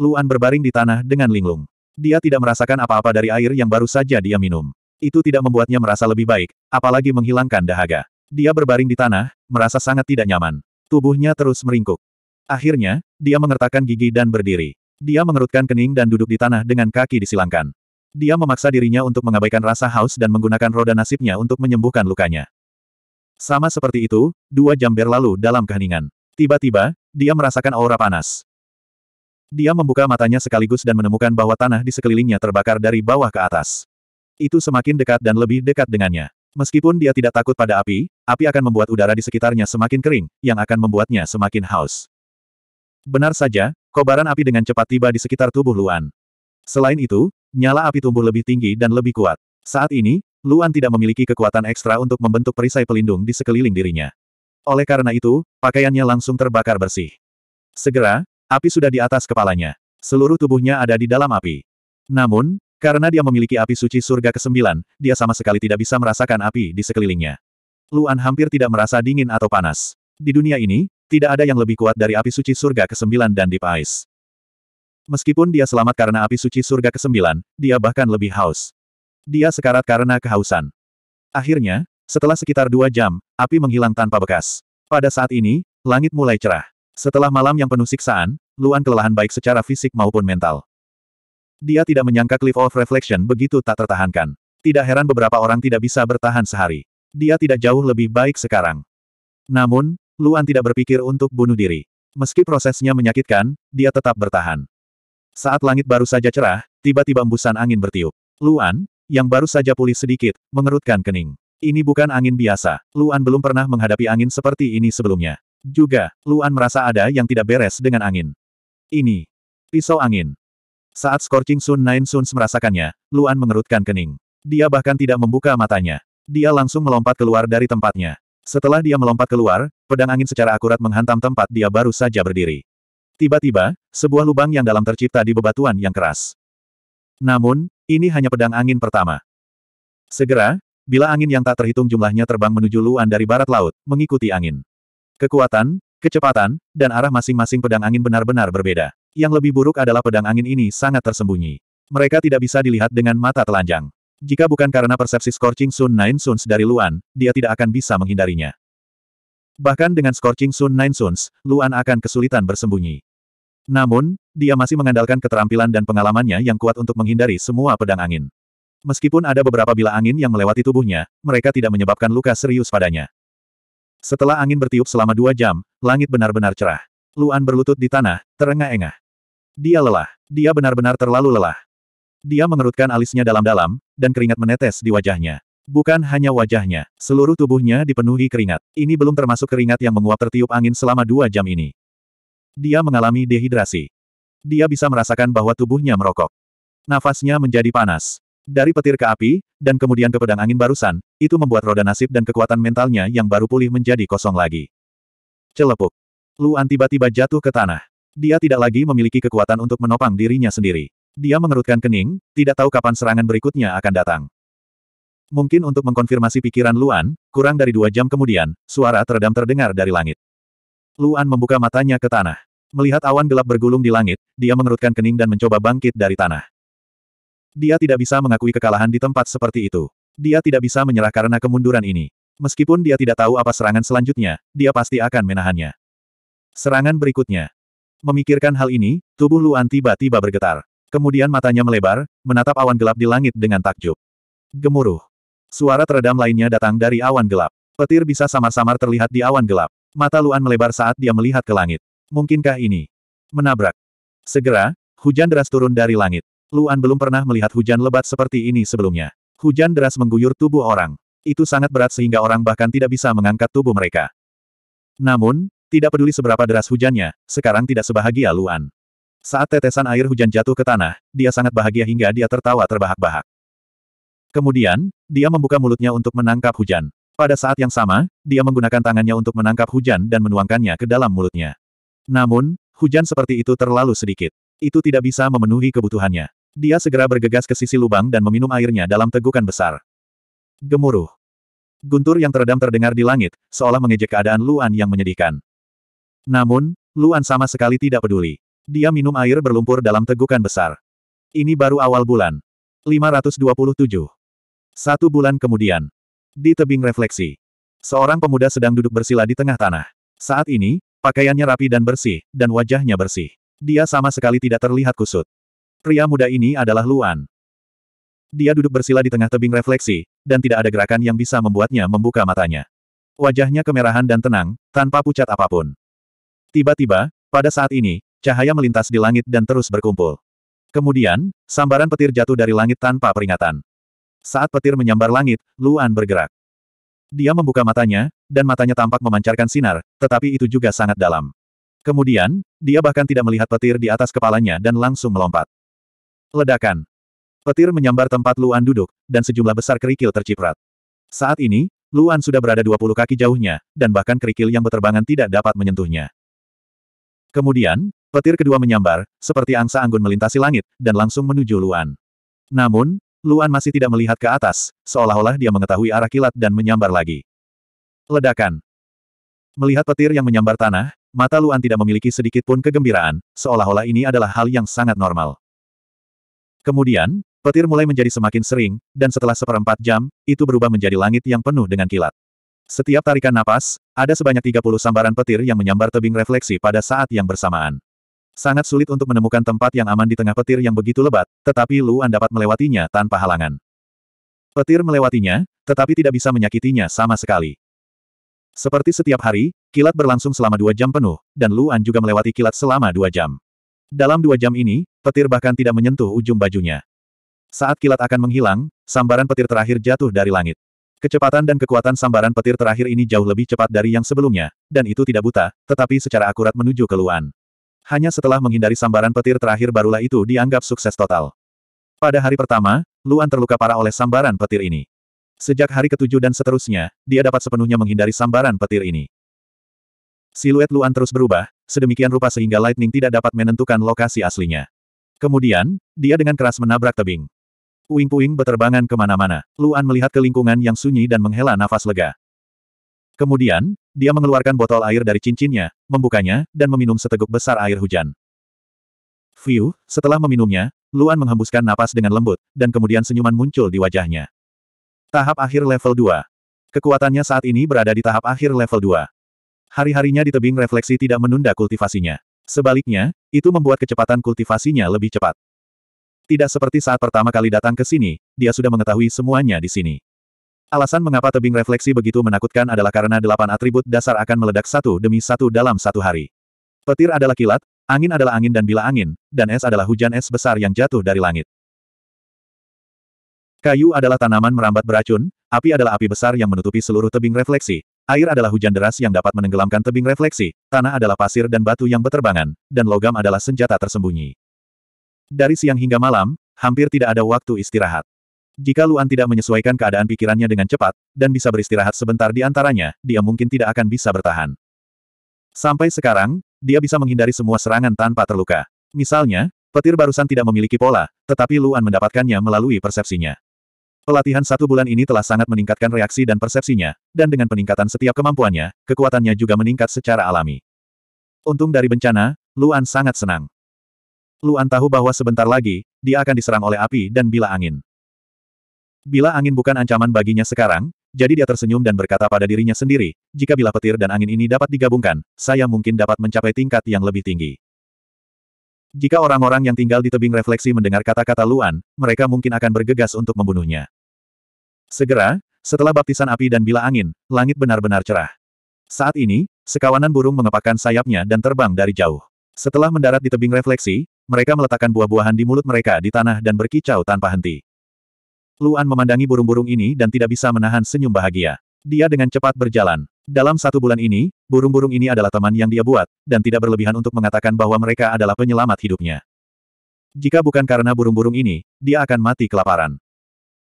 Luan berbaring di tanah dengan linglung. Dia tidak merasakan apa-apa dari air yang baru saja dia minum. Itu tidak membuatnya merasa lebih baik, apalagi menghilangkan dahaga. Dia berbaring di tanah, merasa sangat tidak nyaman. Tubuhnya terus meringkuk. Akhirnya, dia mengertakkan gigi dan berdiri. Dia mengerutkan kening dan duduk di tanah dengan kaki disilangkan. Dia memaksa dirinya untuk mengabaikan rasa haus dan menggunakan roda nasibnya untuk menyembuhkan lukanya. Sama seperti itu, dua jam berlalu dalam keheningan. Tiba-tiba, dia merasakan aura panas. Dia membuka matanya sekaligus dan menemukan bahwa tanah di sekelilingnya terbakar dari bawah ke atas. Itu semakin dekat dan lebih dekat dengannya. Meskipun dia tidak takut pada api, api akan membuat udara di sekitarnya semakin kering, yang akan membuatnya semakin haus. Benar saja, kobaran api dengan cepat tiba di sekitar tubuh Luan. Selain itu, nyala api tumbuh lebih tinggi dan lebih kuat. Saat ini, Luan tidak memiliki kekuatan ekstra untuk membentuk perisai pelindung di sekeliling dirinya. Oleh karena itu, pakaiannya langsung terbakar bersih. Segera, Api sudah di atas kepalanya. Seluruh tubuhnya ada di dalam api. Namun, karena dia memiliki api suci surga ke-9, dia sama sekali tidak bisa merasakan api di sekelilingnya. Luan hampir tidak merasa dingin atau panas. Di dunia ini, tidak ada yang lebih kuat dari api suci surga ke-9 dan Deep Ice. Meskipun dia selamat karena api suci surga ke-9, dia bahkan lebih haus. Dia sekarat karena kehausan. Akhirnya, setelah sekitar dua jam, api menghilang tanpa bekas. Pada saat ini, langit mulai cerah. Setelah malam yang penuh siksaan, Luan kelelahan baik secara fisik maupun mental. Dia tidak menyangka Cliff of Reflection begitu tak tertahankan. Tidak heran beberapa orang tidak bisa bertahan sehari. Dia tidak jauh lebih baik sekarang. Namun, Luan tidak berpikir untuk bunuh diri. Meski prosesnya menyakitkan, dia tetap bertahan. Saat langit baru saja cerah, tiba-tiba embusan angin bertiup. Luan, yang baru saja pulih sedikit, mengerutkan kening. Ini bukan angin biasa. Luan belum pernah menghadapi angin seperti ini sebelumnya. Juga, Luan merasa ada yang tidak beres dengan angin. Ini. Pisau angin. Saat scorching Sun Nine Suns merasakannya, Luan mengerutkan kening. Dia bahkan tidak membuka matanya. Dia langsung melompat keluar dari tempatnya. Setelah dia melompat keluar, pedang angin secara akurat menghantam tempat dia baru saja berdiri. Tiba-tiba, sebuah lubang yang dalam tercipta di bebatuan yang keras. Namun, ini hanya pedang angin pertama. Segera, bila angin yang tak terhitung jumlahnya terbang menuju Luan dari barat laut, mengikuti angin. Kekuatan, kecepatan, dan arah masing-masing pedang angin benar-benar berbeda. Yang lebih buruk adalah pedang angin ini sangat tersembunyi. Mereka tidak bisa dilihat dengan mata telanjang. Jika bukan karena persepsi Scorching Sun Nine Suns dari Luan, dia tidak akan bisa menghindarinya. Bahkan dengan Scorching Sun Nine Suns, Luan akan kesulitan bersembunyi. Namun, dia masih mengandalkan keterampilan dan pengalamannya yang kuat untuk menghindari semua pedang angin. Meskipun ada beberapa bila angin yang melewati tubuhnya, mereka tidak menyebabkan luka serius padanya. Setelah angin bertiup selama dua jam, langit benar-benar cerah. Luan berlutut di tanah, terengah-engah. Dia lelah. Dia benar-benar terlalu lelah. Dia mengerutkan alisnya dalam-dalam, dan keringat menetes di wajahnya. Bukan hanya wajahnya, seluruh tubuhnya dipenuhi keringat. Ini belum termasuk keringat yang menguap tertiup angin selama dua jam ini. Dia mengalami dehidrasi. Dia bisa merasakan bahwa tubuhnya merokok. Nafasnya menjadi panas. Dari petir ke api, dan kemudian ke pedang angin barusan, itu membuat roda nasib dan kekuatan mentalnya yang baru pulih menjadi kosong lagi. Celepuk. Luan tiba-tiba jatuh ke tanah. Dia tidak lagi memiliki kekuatan untuk menopang dirinya sendiri. Dia mengerutkan kening, tidak tahu kapan serangan berikutnya akan datang. Mungkin untuk mengkonfirmasi pikiran Luan, kurang dari dua jam kemudian, suara teredam terdengar dari langit. Luan membuka matanya ke tanah. Melihat awan gelap bergulung di langit, dia mengerutkan kening dan mencoba bangkit dari tanah. Dia tidak bisa mengakui kekalahan di tempat seperti itu. Dia tidak bisa menyerah karena kemunduran ini. Meskipun dia tidak tahu apa serangan selanjutnya, dia pasti akan menahannya. Serangan berikutnya. Memikirkan hal ini, tubuh Luan tiba-tiba bergetar. Kemudian matanya melebar, menatap awan gelap di langit dengan takjub. Gemuruh. Suara teredam lainnya datang dari awan gelap. Petir bisa samar-samar terlihat di awan gelap. Mata Luan melebar saat dia melihat ke langit. Mungkinkah ini? Menabrak. Segera, hujan deras turun dari langit. Luan belum pernah melihat hujan lebat seperti ini sebelumnya. Hujan deras mengguyur tubuh orang. Itu sangat berat sehingga orang bahkan tidak bisa mengangkat tubuh mereka. Namun, tidak peduli seberapa deras hujannya, sekarang tidak sebahagia Luan. Saat tetesan air hujan jatuh ke tanah, dia sangat bahagia hingga dia tertawa terbahak-bahak. Kemudian, dia membuka mulutnya untuk menangkap hujan. Pada saat yang sama, dia menggunakan tangannya untuk menangkap hujan dan menuangkannya ke dalam mulutnya. Namun, hujan seperti itu terlalu sedikit. Itu tidak bisa memenuhi kebutuhannya. Dia segera bergegas ke sisi lubang dan meminum airnya dalam tegukan besar. Gemuruh. Guntur yang teredam terdengar di langit, seolah mengejek keadaan Luan yang menyedihkan. Namun, Luan sama sekali tidak peduli. Dia minum air berlumpur dalam tegukan besar. Ini baru awal bulan. 527. Satu bulan kemudian. Di tebing refleksi. Seorang pemuda sedang duduk bersila di tengah tanah. Saat ini, pakaiannya rapi dan bersih, dan wajahnya bersih. Dia sama sekali tidak terlihat kusut. Pria muda ini adalah Luan. Dia duduk bersila di tengah tebing refleksi, dan tidak ada gerakan yang bisa membuatnya membuka matanya. Wajahnya kemerahan dan tenang, tanpa pucat apapun. Tiba-tiba, pada saat ini, cahaya melintas di langit dan terus berkumpul. Kemudian, sambaran petir jatuh dari langit tanpa peringatan. Saat petir menyambar langit, Luan bergerak. Dia membuka matanya, dan matanya tampak memancarkan sinar, tetapi itu juga sangat dalam. Kemudian, dia bahkan tidak melihat petir di atas kepalanya dan langsung melompat. Ledakan. Petir menyambar tempat Luan duduk, dan sejumlah besar kerikil terciprat. Saat ini, Luan sudah berada 20 kaki jauhnya, dan bahkan kerikil yang berterbangan tidak dapat menyentuhnya. Kemudian, petir kedua menyambar, seperti angsa anggun melintasi langit, dan langsung menuju Luan. Namun, Luan masih tidak melihat ke atas, seolah-olah dia mengetahui arah kilat dan menyambar lagi. Ledakan. Melihat petir yang menyambar tanah, mata Luan tidak memiliki sedikit pun kegembiraan, seolah-olah ini adalah hal yang sangat normal. Kemudian, petir mulai menjadi semakin sering, dan setelah seperempat jam, itu berubah menjadi langit yang penuh dengan kilat. Setiap tarikan napas, ada sebanyak 30 sambaran petir yang menyambar tebing refleksi pada saat yang bersamaan. Sangat sulit untuk menemukan tempat yang aman di tengah petir yang begitu lebat, tetapi Luan dapat melewatinya tanpa halangan. Petir melewatinya, tetapi tidak bisa menyakitinya sama sekali. Seperti setiap hari, kilat berlangsung selama dua jam penuh, dan Luan juga melewati kilat selama dua jam. Dalam dua jam ini, petir bahkan tidak menyentuh ujung bajunya. Saat kilat akan menghilang, sambaran petir terakhir jatuh dari langit. Kecepatan dan kekuatan sambaran petir terakhir ini jauh lebih cepat dari yang sebelumnya, dan itu tidak buta, tetapi secara akurat menuju ke Luan. Hanya setelah menghindari sambaran petir terakhir barulah itu dianggap sukses total. Pada hari pertama, Luan terluka parah oleh sambaran petir ini. Sejak hari ketujuh dan seterusnya, dia dapat sepenuhnya menghindari sambaran petir ini. Siluet Luan terus berubah, sedemikian rupa sehingga Lightning tidak dapat menentukan lokasi aslinya. Kemudian, dia dengan keras menabrak tebing. Puing-puing beterbangan kemana-mana. Luan melihat ke lingkungan yang sunyi dan menghela nafas lega. Kemudian, dia mengeluarkan botol air dari cincinnya, membukanya, dan meminum seteguk besar air hujan. Fiu, setelah meminumnya, Luan menghembuskan napas dengan lembut, dan kemudian senyuman muncul di wajahnya. Tahap akhir level 2. Kekuatannya saat ini berada di tahap akhir level 2. Hari-harinya di tebing refleksi tidak menunda kultivasinya. Sebaliknya, itu membuat kecepatan kultivasinya lebih cepat. Tidak seperti saat pertama kali datang ke sini, dia sudah mengetahui semuanya di sini. Alasan mengapa tebing refleksi begitu menakutkan adalah karena delapan atribut dasar akan meledak satu demi satu dalam satu hari. Petir adalah kilat, angin adalah angin dan bila angin, dan es adalah hujan es besar yang jatuh dari langit. Kayu adalah tanaman merambat beracun, api adalah api besar yang menutupi seluruh tebing refleksi, air adalah hujan deras yang dapat menenggelamkan tebing refleksi, tanah adalah pasir dan batu yang beterbangan, dan logam adalah senjata tersembunyi. Dari siang hingga malam, hampir tidak ada waktu istirahat. Jika Luan tidak menyesuaikan keadaan pikirannya dengan cepat, dan bisa beristirahat sebentar di antaranya, dia mungkin tidak akan bisa bertahan. Sampai sekarang, dia bisa menghindari semua serangan tanpa terluka. Misalnya, petir barusan tidak memiliki pola, tetapi Luan mendapatkannya melalui persepsinya. Pelatihan satu bulan ini telah sangat meningkatkan reaksi dan persepsinya, dan dengan peningkatan setiap kemampuannya, kekuatannya juga meningkat secara alami. Untung dari bencana, Luan sangat senang. Luan tahu bahwa sebentar lagi, dia akan diserang oleh api dan bila angin. Bila angin bukan ancaman baginya sekarang, jadi dia tersenyum dan berkata pada dirinya sendiri, jika bila petir dan angin ini dapat digabungkan, saya mungkin dapat mencapai tingkat yang lebih tinggi. Jika orang-orang yang tinggal di tebing refleksi mendengar kata-kata Luan, mereka mungkin akan bergegas untuk membunuhnya. Segera, setelah baptisan api dan bila angin, langit benar-benar cerah. Saat ini, sekawanan burung mengepakkan sayapnya dan terbang dari jauh. Setelah mendarat di tebing refleksi, mereka meletakkan buah-buahan di mulut mereka di tanah dan berkicau tanpa henti. Luan memandangi burung-burung ini dan tidak bisa menahan senyum bahagia. Dia dengan cepat berjalan. Dalam satu bulan ini, burung-burung ini adalah teman yang dia buat, dan tidak berlebihan untuk mengatakan bahwa mereka adalah penyelamat hidupnya. Jika bukan karena burung-burung ini, dia akan mati kelaparan.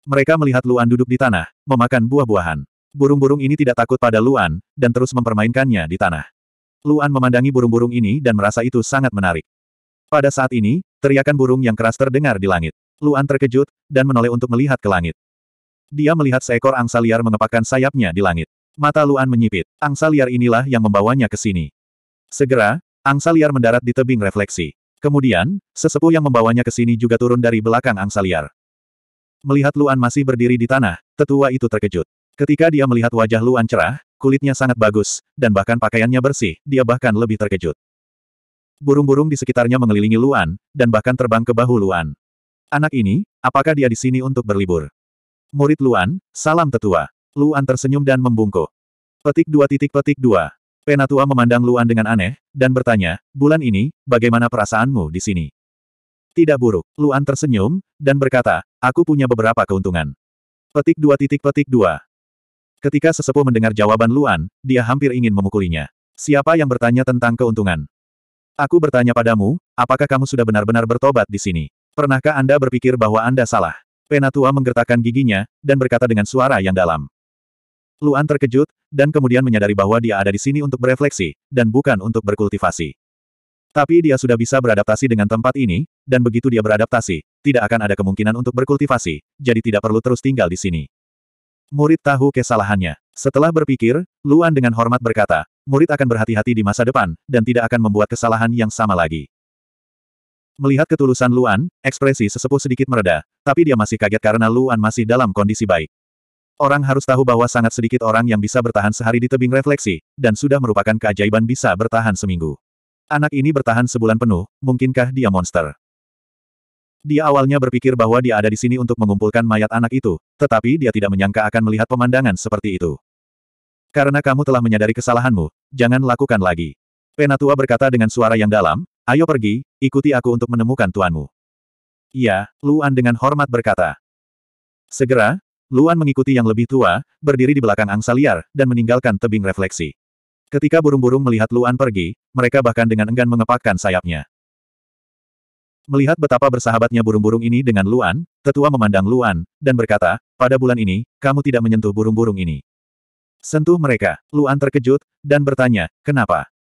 Mereka melihat Luan duduk di tanah, memakan buah-buahan. Burung-burung ini tidak takut pada Luan, dan terus mempermainkannya di tanah. Luan memandangi burung-burung ini dan merasa itu sangat menarik. Pada saat ini, teriakan burung yang keras terdengar di langit. Luan terkejut, dan menoleh untuk melihat ke langit. Dia melihat seekor angsa liar mengepakkan sayapnya di langit. Mata Luan menyipit. Angsa liar inilah yang membawanya ke sini. Segera, angsa liar mendarat di tebing refleksi. Kemudian, sesepuh yang membawanya ke sini juga turun dari belakang angsa liar. Melihat Luan masih berdiri di tanah, tetua itu terkejut. Ketika dia melihat wajah Luan cerah, kulitnya sangat bagus, dan bahkan pakaiannya bersih, dia bahkan lebih terkejut. Burung-burung di sekitarnya mengelilingi Luan, dan bahkan terbang ke bahu Luan. Anak ini, apakah dia di sini untuk berlibur? Murid Luan, salam tetua. Luan tersenyum dan membungkuk. Petik dua titik petik dua. Penatua memandang Luan dengan aneh, dan bertanya, bulan ini, bagaimana perasaanmu di sini? Tidak buruk. Luan tersenyum, dan berkata, aku punya beberapa keuntungan. Petik dua titik petik dua. Ketika sesepuh mendengar jawaban Luan, dia hampir ingin memukulinya. Siapa yang bertanya tentang keuntungan? Aku bertanya padamu, apakah kamu sudah benar-benar bertobat di sini? Pernahkah Anda berpikir bahwa Anda salah? Penatua menggertakkan giginya, dan berkata dengan suara yang dalam. Luan terkejut, dan kemudian menyadari bahwa dia ada di sini untuk berefleksi, dan bukan untuk berkultivasi. Tapi dia sudah bisa beradaptasi dengan tempat ini, dan begitu dia beradaptasi, tidak akan ada kemungkinan untuk berkultivasi, jadi tidak perlu terus tinggal di sini. Murid tahu kesalahannya. Setelah berpikir, Luan dengan hormat berkata, murid akan berhati-hati di masa depan, dan tidak akan membuat kesalahan yang sama lagi. Melihat ketulusan Luan, ekspresi sesepuh sedikit mereda, tapi dia masih kaget karena Luan masih dalam kondisi baik. Orang harus tahu bahwa sangat sedikit orang yang bisa bertahan sehari di tebing refleksi, dan sudah merupakan keajaiban bisa bertahan seminggu. Anak ini bertahan sebulan penuh, mungkinkah dia monster? Dia awalnya berpikir bahwa dia ada di sini untuk mengumpulkan mayat anak itu, tetapi dia tidak menyangka akan melihat pemandangan seperti itu. Karena kamu telah menyadari kesalahanmu, jangan lakukan lagi. Penatua berkata dengan suara yang dalam, Ayo pergi, ikuti aku untuk menemukan tuanmu. Ya, Luan dengan hormat berkata. Segera, Luan mengikuti yang lebih tua, berdiri di belakang angsa liar, dan meninggalkan tebing refleksi. Ketika burung-burung melihat Luan pergi, mereka bahkan dengan enggan mengepakkan sayapnya. Melihat betapa bersahabatnya burung-burung ini dengan Luan, tetua memandang Luan, dan berkata, pada bulan ini, kamu tidak menyentuh burung-burung ini. Sentuh mereka, Luan terkejut, dan bertanya, kenapa?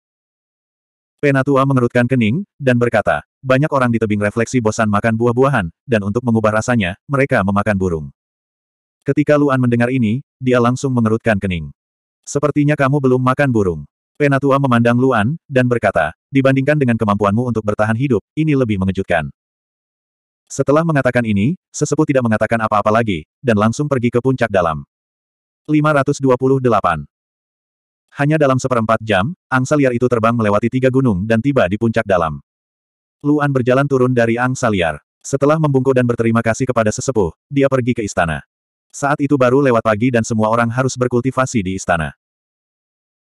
Penatua mengerutkan kening, dan berkata, banyak orang di tebing refleksi bosan makan buah-buahan, dan untuk mengubah rasanya, mereka memakan burung. Ketika Luan mendengar ini, dia langsung mengerutkan kening. Sepertinya kamu belum makan burung. Penatua memandang Luan, dan berkata, dibandingkan dengan kemampuanmu untuk bertahan hidup, ini lebih mengejutkan. Setelah mengatakan ini, sesepuh tidak mengatakan apa-apa lagi, dan langsung pergi ke puncak dalam. 528. Hanya dalam seperempat jam, angsa liar itu terbang melewati tiga gunung dan tiba di puncak dalam. Luan berjalan turun dari angsa liar. Setelah membungkuk dan berterima kasih kepada sesepuh, dia pergi ke istana. Saat itu baru lewat pagi dan semua orang harus berkultivasi di istana.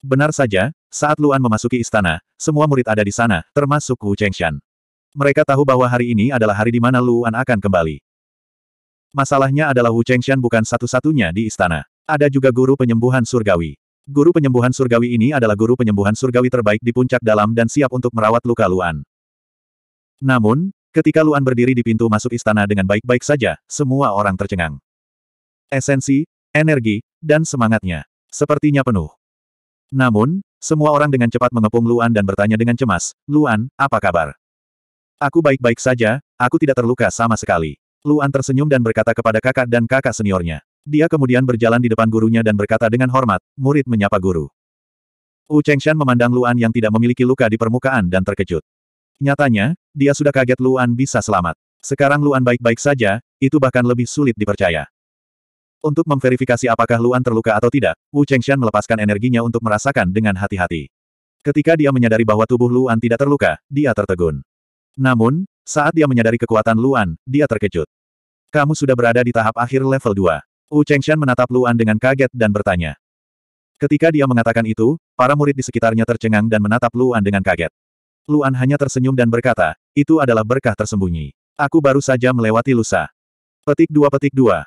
Benar saja, saat Luan memasuki istana, semua murid ada di sana, termasuk Wu Chengshan. Mereka tahu bahwa hari ini adalah hari di mana Luan akan kembali. Masalahnya adalah Wu Chengshan bukan satu-satunya di istana. Ada juga guru penyembuhan surgawi. Guru penyembuhan surgawi ini adalah guru penyembuhan surgawi terbaik di puncak dalam dan siap untuk merawat luka Luan. Namun, ketika Luan berdiri di pintu masuk istana dengan baik-baik saja, semua orang tercengang. Esensi, energi, dan semangatnya. Sepertinya penuh. Namun, semua orang dengan cepat mengepung Luan dan bertanya dengan cemas, Luan, apa kabar? Aku baik-baik saja, aku tidak terluka sama sekali. Luan tersenyum dan berkata kepada kakak dan kakak seniornya. Dia kemudian berjalan di depan gurunya dan berkata dengan hormat, murid menyapa guru. Wu Chengshan memandang Luan yang tidak memiliki luka di permukaan dan terkejut. Nyatanya, dia sudah kaget Luan bisa selamat. Sekarang Luan baik-baik saja, itu bahkan lebih sulit dipercaya. Untuk memverifikasi apakah Luan terluka atau tidak, Wu Chengshan melepaskan energinya untuk merasakan dengan hati-hati. Ketika dia menyadari bahwa tubuh Luan tidak terluka, dia tertegun. Namun, saat dia menyadari kekuatan Luan, dia terkejut. Kamu sudah berada di tahap akhir level 2. U Chengshan menatap Luan dengan kaget dan bertanya. Ketika dia mengatakan itu, para murid di sekitarnya tercengang dan menatap Luan dengan kaget. Luan hanya tersenyum dan berkata, itu adalah berkah tersembunyi. Aku baru saja melewati lusa. Petik dua petik dua.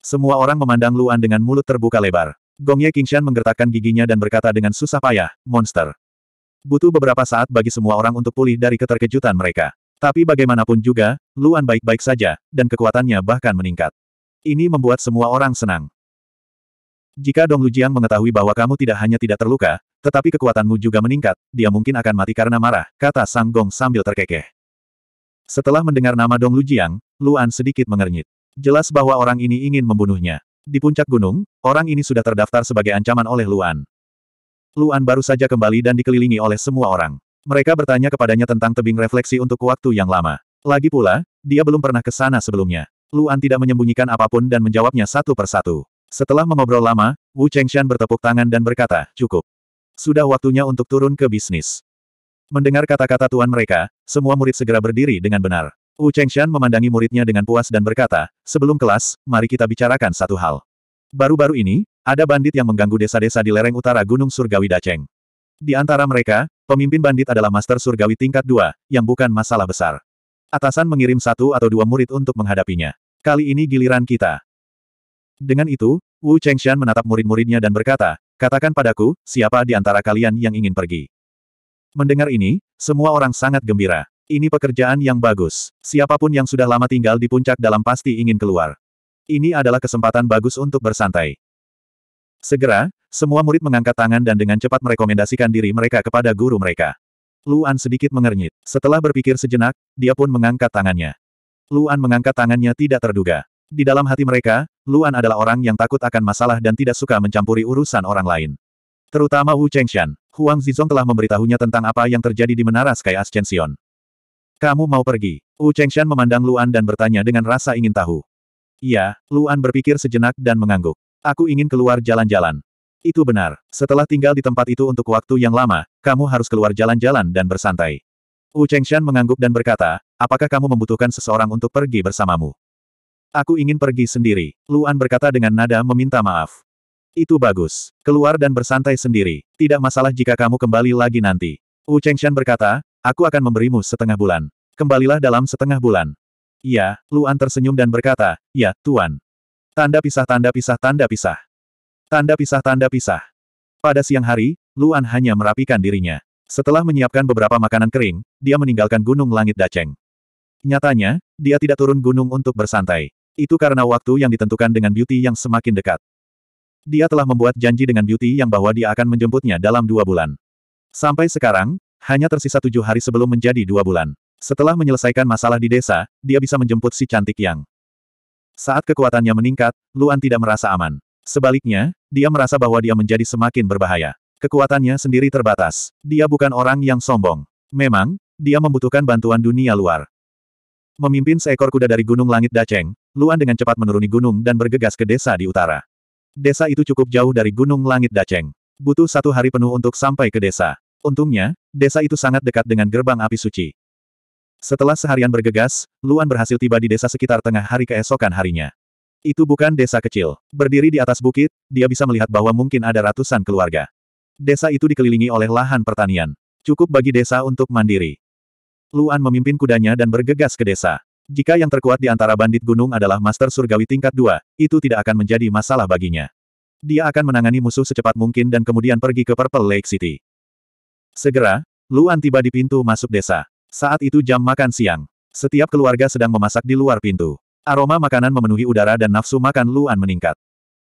Semua orang memandang Luan dengan mulut terbuka lebar. Gongye Qingshan menggertakkan giginya dan berkata dengan susah payah, monster. Butuh beberapa saat bagi semua orang untuk pulih dari keterkejutan mereka. Tapi bagaimanapun juga, Luan baik-baik saja, dan kekuatannya bahkan meningkat. Ini membuat semua orang senang. Jika Dong Lujiang mengetahui bahwa kamu tidak hanya tidak terluka, tetapi kekuatanmu juga meningkat, dia mungkin akan mati karena marah, kata Sang Gong sambil terkekeh. Setelah mendengar nama Dong Lujiang, Luan sedikit mengernyit. Jelas bahwa orang ini ingin membunuhnya. Di puncak gunung, orang ini sudah terdaftar sebagai ancaman oleh Luan. Luan baru saja kembali dan dikelilingi oleh semua orang. Mereka bertanya kepadanya tentang tebing refleksi untuk waktu yang lama. Lagi pula, dia belum pernah ke sana sebelumnya. Luan tidak menyembunyikan apapun dan menjawabnya satu persatu. Setelah mengobrol lama, Wu Chengshan bertepuk tangan dan berkata, cukup. Sudah waktunya untuk turun ke bisnis. Mendengar kata-kata tuan mereka, semua murid segera berdiri dengan benar. Wu Chengshan memandangi muridnya dengan puas dan berkata, sebelum kelas, mari kita bicarakan satu hal. Baru-baru ini, ada bandit yang mengganggu desa-desa di lereng utara Gunung Surgawi Daceng. Di antara mereka, pemimpin bandit adalah Master Surgawi tingkat 2, yang bukan masalah besar. Atasan mengirim satu atau dua murid untuk menghadapinya. Kali ini giliran kita. Dengan itu, Wu Chengxian menatap murid-muridnya dan berkata, katakan padaku, siapa di antara kalian yang ingin pergi? Mendengar ini, semua orang sangat gembira. Ini pekerjaan yang bagus. Siapapun yang sudah lama tinggal di puncak dalam pasti ingin keluar. Ini adalah kesempatan bagus untuk bersantai. Segera, semua murid mengangkat tangan dan dengan cepat merekomendasikan diri mereka kepada guru mereka. Luan sedikit mengernyit. Setelah berpikir sejenak, dia pun mengangkat tangannya. Luan mengangkat tangannya tidak terduga. Di dalam hati mereka, Luan adalah orang yang takut akan masalah dan tidak suka mencampuri urusan orang lain. Terutama Wu Chengshan. Huang Zizong telah memberitahunya tentang apa yang terjadi di Menara Sky Ascension. Kamu mau pergi? Wu Chengshan memandang Luan dan bertanya dengan rasa ingin tahu. Iya, Luan berpikir sejenak dan mengangguk. Aku ingin keluar jalan-jalan. Itu benar. Setelah tinggal di tempat itu untuk waktu yang lama, kamu harus keluar jalan-jalan dan bersantai. Wu Chengshan mengangguk dan berkata, apakah kamu membutuhkan seseorang untuk pergi bersamamu? Aku ingin pergi sendiri. Luan berkata dengan nada meminta maaf. Itu bagus. Keluar dan bersantai sendiri. Tidak masalah jika kamu kembali lagi nanti. Wu Chengshan berkata, aku akan memberimu setengah bulan. Kembalilah dalam setengah bulan. Ya, Luan tersenyum dan berkata, ya, Tuan. Tanda pisah tanda pisah tanda pisah. Tanda pisah tanda pisah. Pada siang hari, Luan hanya merapikan dirinya. Setelah menyiapkan beberapa makanan kering, dia meninggalkan Gunung Langit Daceng. Nyatanya, dia tidak turun gunung untuk bersantai. Itu karena waktu yang ditentukan dengan Beauty yang semakin dekat. Dia telah membuat janji dengan Beauty yang bahwa dia akan menjemputnya dalam dua bulan. Sampai sekarang, hanya tersisa tujuh hari sebelum menjadi dua bulan. Setelah menyelesaikan masalah di desa, dia bisa menjemput si cantik yang. Saat kekuatannya meningkat, Luan tidak merasa aman. Sebaliknya, dia merasa bahwa dia menjadi semakin berbahaya. Kekuatannya sendiri terbatas. Dia bukan orang yang sombong. Memang, dia membutuhkan bantuan dunia luar. Memimpin seekor kuda dari Gunung Langit Daceng, Luan dengan cepat menuruni gunung dan bergegas ke desa di utara. Desa itu cukup jauh dari Gunung Langit Daceng. Butuh satu hari penuh untuk sampai ke desa. Untungnya, desa itu sangat dekat dengan gerbang api suci. Setelah seharian bergegas, Luan berhasil tiba di desa sekitar tengah hari keesokan harinya. Itu bukan desa kecil. Berdiri di atas bukit, dia bisa melihat bahwa mungkin ada ratusan keluarga. Desa itu dikelilingi oleh lahan pertanian. Cukup bagi desa untuk mandiri. Luan memimpin kudanya dan bergegas ke desa. Jika yang terkuat di antara bandit gunung adalah Master Surgawi tingkat 2, itu tidak akan menjadi masalah baginya. Dia akan menangani musuh secepat mungkin dan kemudian pergi ke Purple Lake City. Segera, Luan tiba di pintu masuk desa. Saat itu jam makan siang. Setiap keluarga sedang memasak di luar pintu. Aroma makanan memenuhi udara dan nafsu makan Luan meningkat.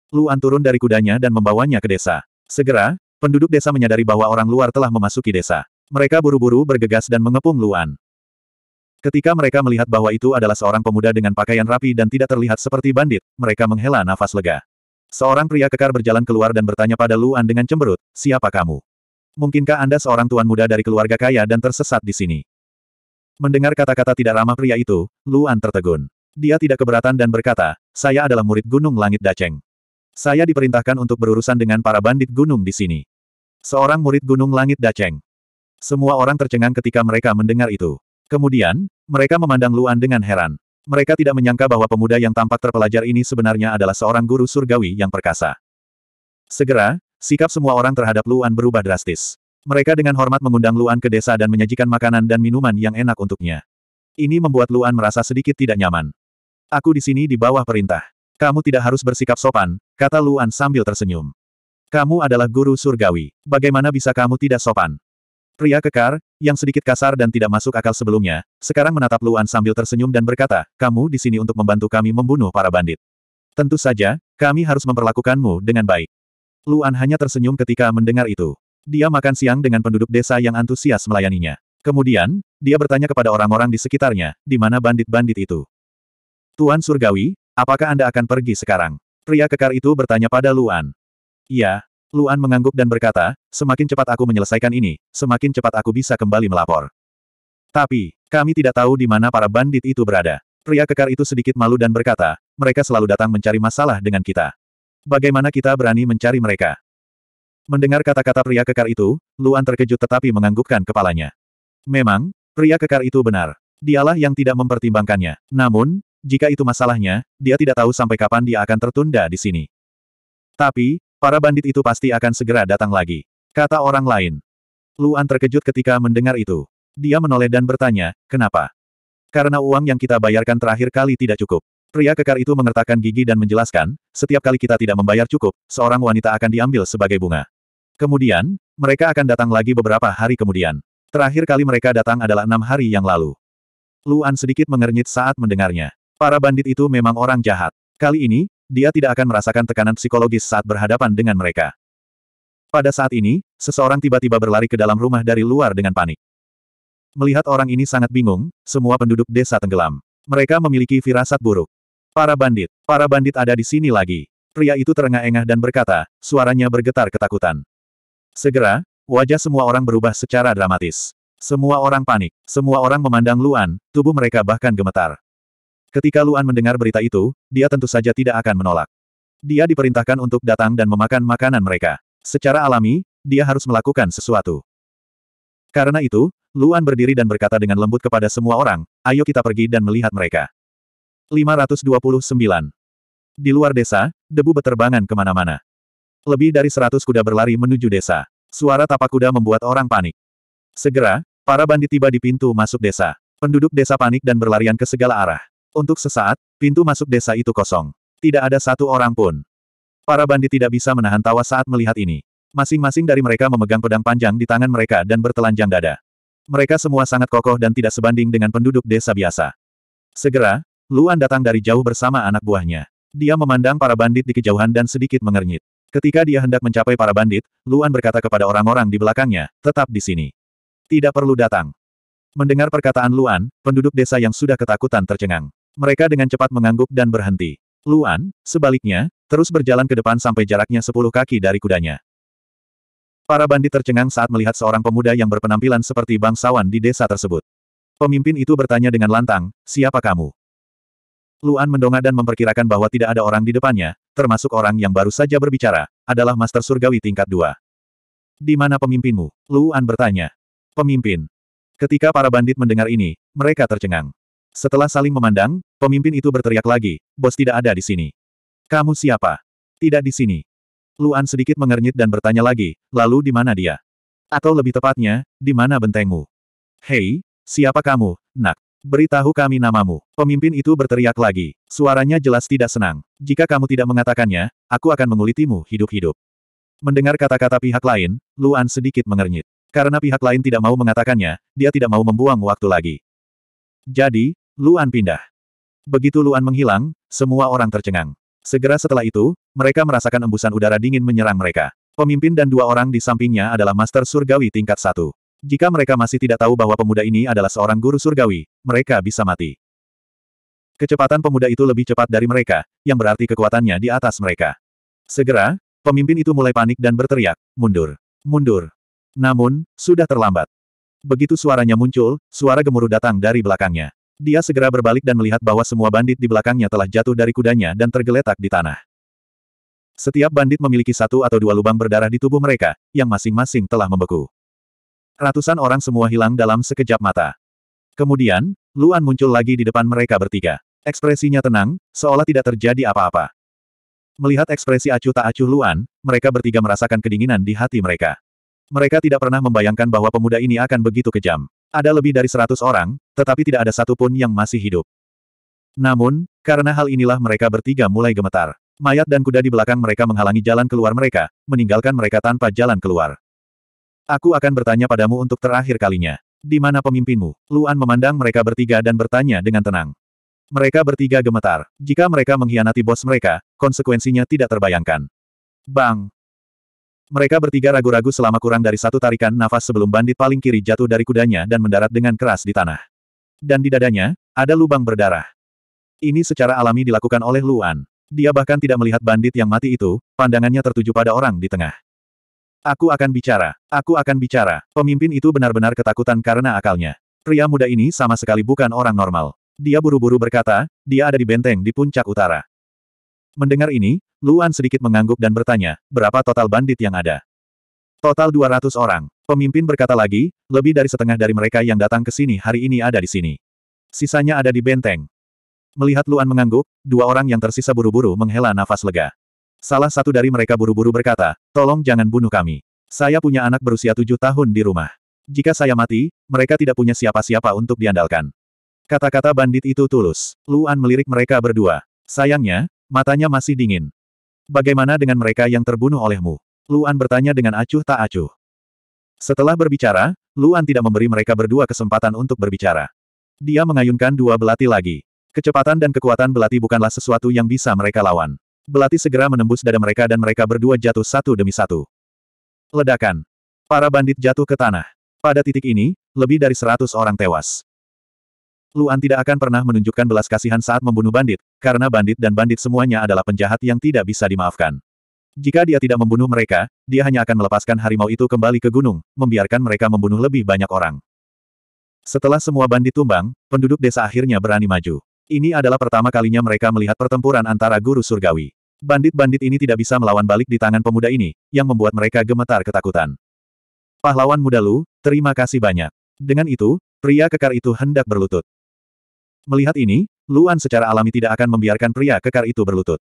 Luan turun dari kudanya dan membawanya ke desa. Segera, penduduk desa menyadari bahwa orang luar telah memasuki desa. Mereka buru-buru bergegas dan mengepung Luan. Ketika mereka melihat bahwa itu adalah seorang pemuda dengan pakaian rapi dan tidak terlihat seperti bandit, mereka menghela nafas lega. Seorang pria kekar berjalan keluar dan bertanya pada Luan dengan cemberut, siapa kamu? Mungkinkah Anda seorang tuan muda dari keluarga kaya dan tersesat di sini? Mendengar kata-kata tidak ramah pria itu, Luan tertegun. Dia tidak keberatan dan berkata, saya adalah murid Gunung Langit Daceng. Saya diperintahkan untuk berurusan dengan para bandit gunung di sini. Seorang murid Gunung Langit Daceng. Semua orang tercengang ketika mereka mendengar itu. Kemudian, mereka memandang Luan dengan heran. Mereka tidak menyangka bahwa pemuda yang tampak terpelajar ini sebenarnya adalah seorang guru surgawi yang perkasa. Segera, sikap semua orang terhadap Luan berubah drastis. Mereka dengan hormat mengundang Luan ke desa dan menyajikan makanan dan minuman yang enak untuknya. Ini membuat Luan merasa sedikit tidak nyaman. Aku di sini di bawah perintah. Kamu tidak harus bersikap sopan, kata Luan sambil tersenyum. Kamu adalah guru surgawi. Bagaimana bisa kamu tidak sopan? Pria kekar, yang sedikit kasar dan tidak masuk akal sebelumnya, sekarang menatap Luan sambil tersenyum dan berkata, kamu di sini untuk membantu kami membunuh para bandit. Tentu saja, kami harus memperlakukanmu dengan baik. Luan hanya tersenyum ketika mendengar itu. Dia makan siang dengan penduduk desa yang antusias melayaninya. Kemudian, dia bertanya kepada orang-orang di sekitarnya, di mana bandit-bandit itu. Tuan Surgawi, apakah Anda akan pergi sekarang? Pria kekar itu bertanya pada Luan. Iya, Luan mengangguk dan berkata, semakin cepat aku menyelesaikan ini, semakin cepat aku bisa kembali melapor. Tapi, kami tidak tahu di mana para bandit itu berada. Pria kekar itu sedikit malu dan berkata, mereka selalu datang mencari masalah dengan kita. Bagaimana kita berani mencari mereka? Mendengar kata-kata pria kekar itu, Luan terkejut tetapi menganggukkan kepalanya. Memang, pria kekar itu benar. Dialah yang tidak mempertimbangkannya. Namun, jika itu masalahnya, dia tidak tahu sampai kapan dia akan tertunda di sini. Tapi, para bandit itu pasti akan segera datang lagi. Kata orang lain. Luan terkejut ketika mendengar itu. Dia menoleh dan bertanya, kenapa? Karena uang yang kita bayarkan terakhir kali tidak cukup. Pria kekar itu mengertakkan gigi dan menjelaskan, setiap kali kita tidak membayar cukup, seorang wanita akan diambil sebagai bunga. Kemudian, mereka akan datang lagi beberapa hari kemudian. Terakhir kali mereka datang adalah enam hari yang lalu. Luan sedikit mengernyit saat mendengarnya. Para bandit itu memang orang jahat. Kali ini, dia tidak akan merasakan tekanan psikologis saat berhadapan dengan mereka. Pada saat ini, seseorang tiba-tiba berlari ke dalam rumah dari luar dengan panik. Melihat orang ini sangat bingung, semua penduduk desa tenggelam. Mereka memiliki firasat buruk. Para bandit, para bandit ada di sini lagi. Pria itu terengah-engah dan berkata, suaranya bergetar ketakutan. Segera, wajah semua orang berubah secara dramatis. Semua orang panik, semua orang memandang Luan, tubuh mereka bahkan gemetar. Ketika Luan mendengar berita itu, dia tentu saja tidak akan menolak. Dia diperintahkan untuk datang dan memakan makanan mereka. Secara alami, dia harus melakukan sesuatu. Karena itu, Luan berdiri dan berkata dengan lembut kepada semua orang, ayo kita pergi dan melihat mereka. 529. Di luar desa, debu beterbangan kemana-mana. Lebih dari seratus kuda berlari menuju desa. Suara tapak kuda membuat orang panik. Segera, para bandit tiba di pintu masuk desa. Penduduk desa panik dan berlarian ke segala arah. Untuk sesaat, pintu masuk desa itu kosong. Tidak ada satu orang pun. Para bandit tidak bisa menahan tawa saat melihat ini. Masing-masing dari mereka memegang pedang panjang di tangan mereka dan bertelanjang dada. Mereka semua sangat kokoh dan tidak sebanding dengan penduduk desa biasa. Segera, Luan datang dari jauh bersama anak buahnya. Dia memandang para bandit di kejauhan dan sedikit mengernyit. Ketika dia hendak mencapai para bandit, Luan berkata kepada orang-orang di belakangnya, tetap di sini. Tidak perlu datang. Mendengar perkataan Luan, penduduk desa yang sudah ketakutan tercengang. Mereka dengan cepat mengangguk dan berhenti. Luan, sebaliknya, terus berjalan ke depan sampai jaraknya sepuluh kaki dari kudanya. Para bandit tercengang saat melihat seorang pemuda yang berpenampilan seperti bangsawan di desa tersebut. Pemimpin itu bertanya dengan lantang, siapa kamu? Luan mendongak dan memperkirakan bahwa tidak ada orang di depannya, termasuk orang yang baru saja berbicara, adalah Master Surgawi tingkat Dua. Di mana pemimpinmu? Luan bertanya. Pemimpin. Ketika para bandit mendengar ini, mereka tercengang. Setelah saling memandang, pemimpin itu berteriak lagi, bos tidak ada di sini. Kamu siapa? Tidak di sini. Luan sedikit mengernyit dan bertanya lagi, lalu di mana dia? Atau lebih tepatnya, di mana bentengmu? Hei, siapa kamu, nak? Beritahu kami namamu. Pemimpin itu berteriak lagi. Suaranya jelas tidak senang. Jika kamu tidak mengatakannya, aku akan mengulitimu hidup-hidup. Mendengar kata-kata pihak lain, Luan sedikit mengernyit. Karena pihak lain tidak mau mengatakannya, dia tidak mau membuang waktu lagi. Jadi, Luan pindah. Begitu Luan menghilang, semua orang tercengang. Segera setelah itu, mereka merasakan embusan udara dingin menyerang mereka. Pemimpin dan dua orang di sampingnya adalah Master Surgawi tingkat satu. Jika mereka masih tidak tahu bahwa pemuda ini adalah seorang guru surgawi, mereka bisa mati. Kecepatan pemuda itu lebih cepat dari mereka, yang berarti kekuatannya di atas mereka. Segera, pemimpin itu mulai panik dan berteriak, mundur, mundur. Namun, sudah terlambat. Begitu suaranya muncul, suara gemuruh datang dari belakangnya. Dia segera berbalik dan melihat bahwa semua bandit di belakangnya telah jatuh dari kudanya dan tergeletak di tanah. Setiap bandit memiliki satu atau dua lubang berdarah di tubuh mereka, yang masing-masing telah membeku. Ratusan orang semua hilang dalam sekejap mata. Kemudian, Luan muncul lagi di depan mereka bertiga. Ekspresinya tenang, seolah tidak terjadi apa-apa. Melihat ekspresi acuh tak acuh Luan, mereka bertiga merasakan kedinginan di hati mereka. Mereka tidak pernah membayangkan bahwa pemuda ini akan begitu kejam. Ada lebih dari seratus orang, tetapi tidak ada satupun yang masih hidup. Namun, karena hal inilah mereka bertiga mulai gemetar. Mayat dan kuda di belakang mereka menghalangi jalan keluar mereka, meninggalkan mereka tanpa jalan keluar. Aku akan bertanya padamu untuk terakhir kalinya. Di mana pemimpinmu? Luan memandang mereka bertiga dan bertanya dengan tenang. Mereka bertiga gemetar. Jika mereka mengkhianati bos mereka, konsekuensinya tidak terbayangkan. Bang! Mereka bertiga ragu-ragu selama kurang dari satu tarikan nafas sebelum bandit paling kiri jatuh dari kudanya dan mendarat dengan keras di tanah. Dan di dadanya, ada lubang berdarah. Ini secara alami dilakukan oleh Luan. Dia bahkan tidak melihat bandit yang mati itu, pandangannya tertuju pada orang di tengah. Aku akan bicara, aku akan bicara. Pemimpin itu benar-benar ketakutan karena akalnya. Pria muda ini sama sekali bukan orang normal. Dia buru-buru berkata, dia ada di benteng di puncak utara. Mendengar ini, Luan sedikit mengangguk dan bertanya, berapa total bandit yang ada? Total 200 orang. Pemimpin berkata lagi, lebih dari setengah dari mereka yang datang ke sini hari ini ada di sini. Sisanya ada di benteng. Melihat Luan mengangguk, dua orang yang tersisa buru-buru menghela nafas lega. Salah satu dari mereka buru-buru berkata, tolong jangan bunuh kami. Saya punya anak berusia tujuh tahun di rumah. Jika saya mati, mereka tidak punya siapa-siapa untuk diandalkan. Kata-kata bandit itu tulus. Luan melirik mereka berdua. Sayangnya, matanya masih dingin. Bagaimana dengan mereka yang terbunuh olehmu? Luan bertanya dengan acuh tak acuh. Setelah berbicara, Luan tidak memberi mereka berdua kesempatan untuk berbicara. Dia mengayunkan dua belati lagi. Kecepatan dan kekuatan belati bukanlah sesuatu yang bisa mereka lawan. Belati segera menembus dada mereka dan mereka berdua jatuh satu demi satu. Ledakan. Para bandit jatuh ke tanah. Pada titik ini, lebih dari seratus orang tewas. Luan tidak akan pernah menunjukkan belas kasihan saat membunuh bandit, karena bandit dan bandit semuanya adalah penjahat yang tidak bisa dimaafkan. Jika dia tidak membunuh mereka, dia hanya akan melepaskan harimau itu kembali ke gunung, membiarkan mereka membunuh lebih banyak orang. Setelah semua bandit tumbang, penduduk desa akhirnya berani maju. Ini adalah pertama kalinya mereka melihat pertempuran antara guru surgawi. Bandit-bandit ini tidak bisa melawan balik di tangan pemuda ini, yang membuat mereka gemetar ketakutan. Pahlawan muda Lu, terima kasih banyak. Dengan itu, pria kekar itu hendak berlutut. Melihat ini, Luan secara alami tidak akan membiarkan pria kekar itu berlutut.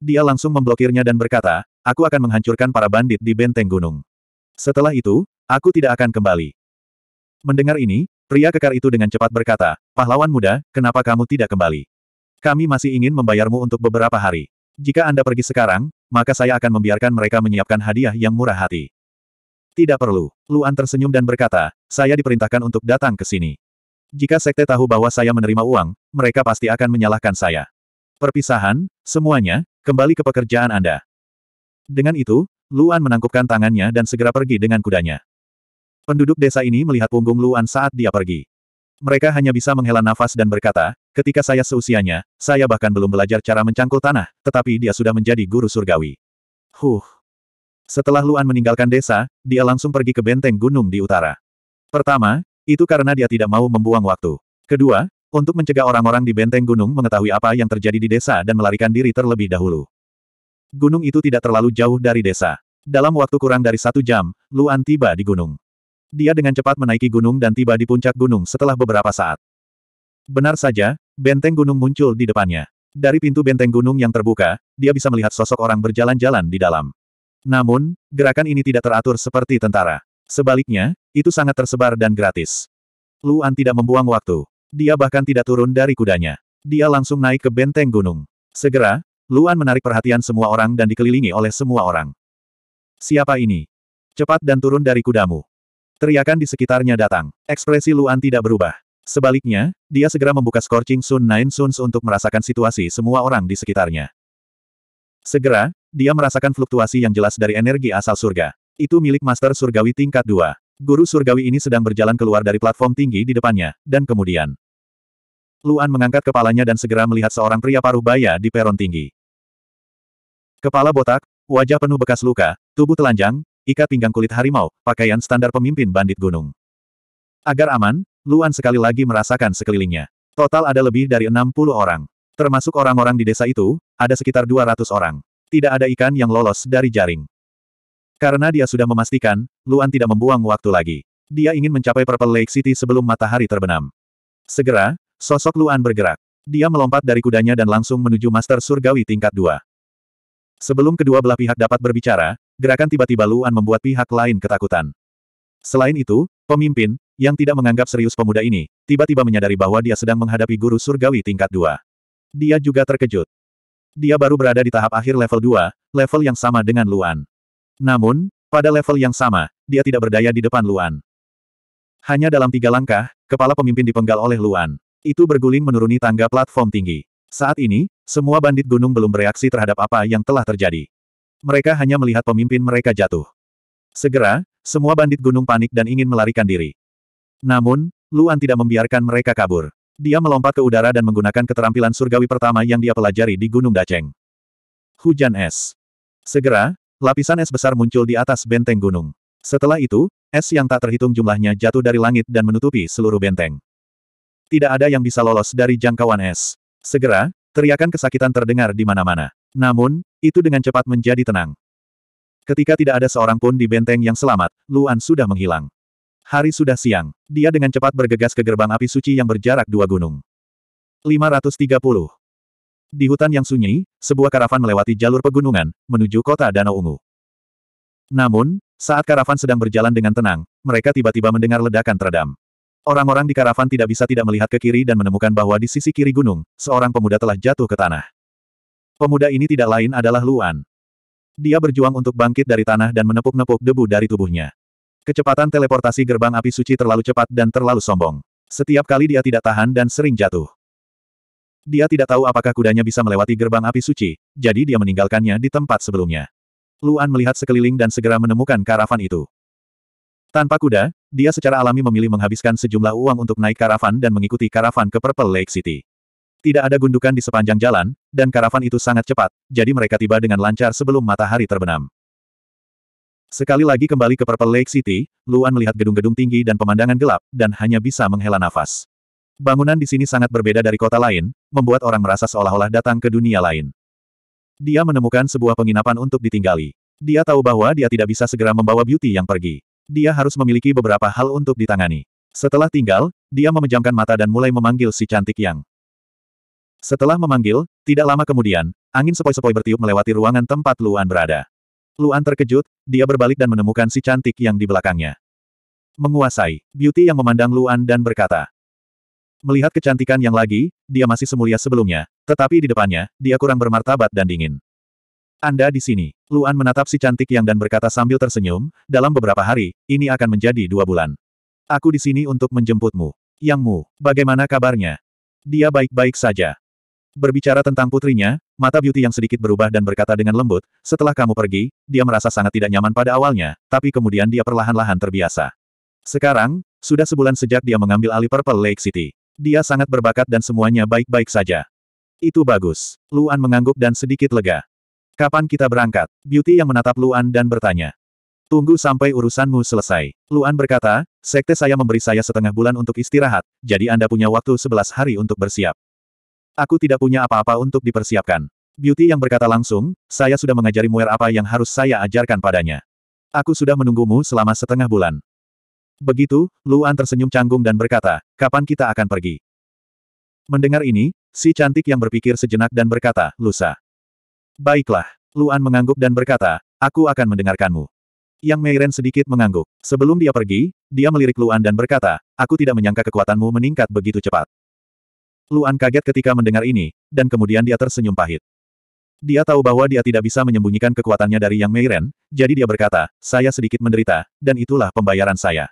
Dia langsung memblokirnya dan berkata, aku akan menghancurkan para bandit di benteng gunung. Setelah itu, aku tidak akan kembali. Mendengar ini, pria kekar itu dengan cepat berkata, pahlawan muda, kenapa kamu tidak kembali? Kami masih ingin membayarmu untuk beberapa hari. Jika Anda pergi sekarang, maka saya akan membiarkan mereka menyiapkan hadiah yang murah hati. Tidak perlu. Luan tersenyum dan berkata, saya diperintahkan untuk datang ke sini. Jika sekte tahu bahwa saya menerima uang, mereka pasti akan menyalahkan saya. Perpisahan, semuanya, kembali ke pekerjaan Anda. Dengan itu, Luan menangkupkan tangannya dan segera pergi dengan kudanya. Penduduk desa ini melihat punggung Luan saat dia pergi. Mereka hanya bisa menghela nafas dan berkata, ketika saya seusianya, saya bahkan belum belajar cara mencangkul tanah, tetapi dia sudah menjadi guru surgawi. Huh. Setelah Luan meninggalkan desa, dia langsung pergi ke benteng gunung di utara. Pertama, itu karena dia tidak mau membuang waktu. Kedua, untuk mencegah orang-orang di benteng gunung mengetahui apa yang terjadi di desa dan melarikan diri terlebih dahulu. Gunung itu tidak terlalu jauh dari desa. Dalam waktu kurang dari satu jam, Luan tiba di gunung. Dia dengan cepat menaiki gunung dan tiba di puncak gunung setelah beberapa saat. Benar saja, benteng gunung muncul di depannya. Dari pintu benteng gunung yang terbuka, dia bisa melihat sosok orang berjalan-jalan di dalam. Namun, gerakan ini tidak teratur seperti tentara. Sebaliknya, itu sangat tersebar dan gratis. Luan tidak membuang waktu. Dia bahkan tidak turun dari kudanya. Dia langsung naik ke benteng gunung. Segera, Luan menarik perhatian semua orang dan dikelilingi oleh semua orang. Siapa ini? Cepat dan turun dari kudamu. Teriakan di sekitarnya datang. Ekspresi Luan tidak berubah. Sebaliknya, dia segera membuka Scorching Sun Nine Suns untuk merasakan situasi semua orang di sekitarnya. Segera, dia merasakan fluktuasi yang jelas dari energi asal surga. Itu milik Master Surgawi tingkat 2. Guru surgawi ini sedang berjalan keluar dari platform tinggi di depannya, dan kemudian. Luan mengangkat kepalanya dan segera melihat seorang pria paruh baya di peron tinggi. Kepala botak, wajah penuh bekas luka, tubuh telanjang, ikat pinggang kulit harimau, pakaian standar pemimpin bandit gunung. Agar aman, Luan sekali lagi merasakan sekelilingnya. Total ada lebih dari 60 orang. Termasuk orang-orang di desa itu, ada sekitar 200 orang. Tidak ada ikan yang lolos dari jaring. Karena dia sudah memastikan, Luan tidak membuang waktu lagi. Dia ingin mencapai Purple Lake City sebelum matahari terbenam. Segera, sosok Luan bergerak. Dia melompat dari kudanya dan langsung menuju Master Surgawi tingkat 2. Sebelum kedua belah pihak dapat berbicara, gerakan tiba-tiba Luan membuat pihak lain ketakutan. Selain itu, pemimpin, yang tidak menganggap serius pemuda ini, tiba-tiba menyadari bahwa dia sedang menghadapi guru surgawi tingkat 2. Dia juga terkejut. Dia baru berada di tahap akhir level 2, level yang sama dengan Luan. Namun, pada level yang sama, dia tidak berdaya di depan Luan. Hanya dalam tiga langkah, kepala pemimpin dipenggal oleh Luan. Itu berguling menuruni tangga platform tinggi. Saat ini, semua bandit gunung belum bereaksi terhadap apa yang telah terjadi. Mereka hanya melihat pemimpin mereka jatuh. Segera, semua bandit gunung panik dan ingin melarikan diri. Namun, Luan tidak membiarkan mereka kabur. Dia melompat ke udara dan menggunakan keterampilan surgawi pertama yang dia pelajari di Gunung Daceng. Hujan es. Segera, Lapisan es besar muncul di atas benteng gunung. Setelah itu, es yang tak terhitung jumlahnya jatuh dari langit dan menutupi seluruh benteng. Tidak ada yang bisa lolos dari jangkauan es. Segera, teriakan kesakitan terdengar di mana-mana. Namun, itu dengan cepat menjadi tenang. Ketika tidak ada seorang pun di benteng yang selamat, Luan sudah menghilang. Hari sudah siang. Dia dengan cepat bergegas ke gerbang api suci yang berjarak dua gunung. 530. Di hutan yang sunyi, sebuah karavan melewati jalur pegunungan, menuju kota Danau Ungu. Namun, saat karavan sedang berjalan dengan tenang, mereka tiba-tiba mendengar ledakan teredam. Orang-orang di karavan tidak bisa tidak melihat ke kiri dan menemukan bahwa di sisi kiri gunung, seorang pemuda telah jatuh ke tanah. Pemuda ini tidak lain adalah Luan. Dia berjuang untuk bangkit dari tanah dan menepuk-nepuk debu dari tubuhnya. Kecepatan teleportasi gerbang api suci terlalu cepat dan terlalu sombong. Setiap kali dia tidak tahan dan sering jatuh. Dia tidak tahu apakah kudanya bisa melewati gerbang api suci, jadi dia meninggalkannya di tempat sebelumnya. Luan melihat sekeliling dan segera menemukan karavan itu. Tanpa kuda, dia secara alami memilih menghabiskan sejumlah uang untuk naik karavan dan mengikuti karavan ke Purple Lake City. Tidak ada gundukan di sepanjang jalan, dan karavan itu sangat cepat, jadi mereka tiba dengan lancar sebelum matahari terbenam. Sekali lagi kembali ke Purple Lake City, Luan melihat gedung-gedung tinggi dan pemandangan gelap, dan hanya bisa menghela nafas. Bangunan di sini sangat berbeda dari kota lain, membuat orang merasa seolah-olah datang ke dunia lain. Dia menemukan sebuah penginapan untuk ditinggali. Dia tahu bahwa dia tidak bisa segera membawa Beauty yang pergi. Dia harus memiliki beberapa hal untuk ditangani. Setelah tinggal, dia memejamkan mata dan mulai memanggil si cantik yang. Setelah memanggil, tidak lama kemudian, angin sepoi-sepoi bertiup melewati ruangan tempat Luan berada. Luan terkejut, dia berbalik dan menemukan si cantik yang di belakangnya. Menguasai, Beauty yang memandang Luan dan berkata, Melihat kecantikan yang lagi, dia masih semulia sebelumnya. Tetapi di depannya, dia kurang bermartabat dan dingin. Anda di sini. Luan menatap si cantik yang dan berkata sambil tersenyum, dalam beberapa hari, ini akan menjadi dua bulan. Aku di sini untuk menjemputmu. Yang Mu, bagaimana kabarnya? Dia baik-baik saja. Berbicara tentang putrinya, mata Beauty yang sedikit berubah dan berkata dengan lembut, setelah kamu pergi, dia merasa sangat tidak nyaman pada awalnya, tapi kemudian dia perlahan-lahan terbiasa. Sekarang, sudah sebulan sejak dia mengambil alih Purple Lake City. Dia sangat berbakat dan semuanya baik-baik saja. Itu bagus. Luan mengangguk dan sedikit lega. Kapan kita berangkat? Beauty yang menatap Luan dan bertanya. Tunggu sampai urusanmu selesai. Luan berkata, sekte saya memberi saya setengah bulan untuk istirahat, jadi Anda punya waktu sebelas hari untuk bersiap. Aku tidak punya apa-apa untuk dipersiapkan. Beauty yang berkata langsung, saya sudah mengajari Muer apa yang harus saya ajarkan padanya. Aku sudah menunggumu selama setengah bulan. Begitu, Luan tersenyum canggung dan berkata, kapan kita akan pergi? Mendengar ini, si cantik yang berpikir sejenak dan berkata, lusa. Baiklah, Luan mengangguk dan berkata, aku akan mendengarkanmu. Yang Meiren sedikit mengangguk. Sebelum dia pergi, dia melirik Luan dan berkata, aku tidak menyangka kekuatanmu meningkat begitu cepat. Luan kaget ketika mendengar ini, dan kemudian dia tersenyum pahit. Dia tahu bahwa dia tidak bisa menyembunyikan kekuatannya dari Yang Meiren, jadi dia berkata, saya sedikit menderita, dan itulah pembayaran saya.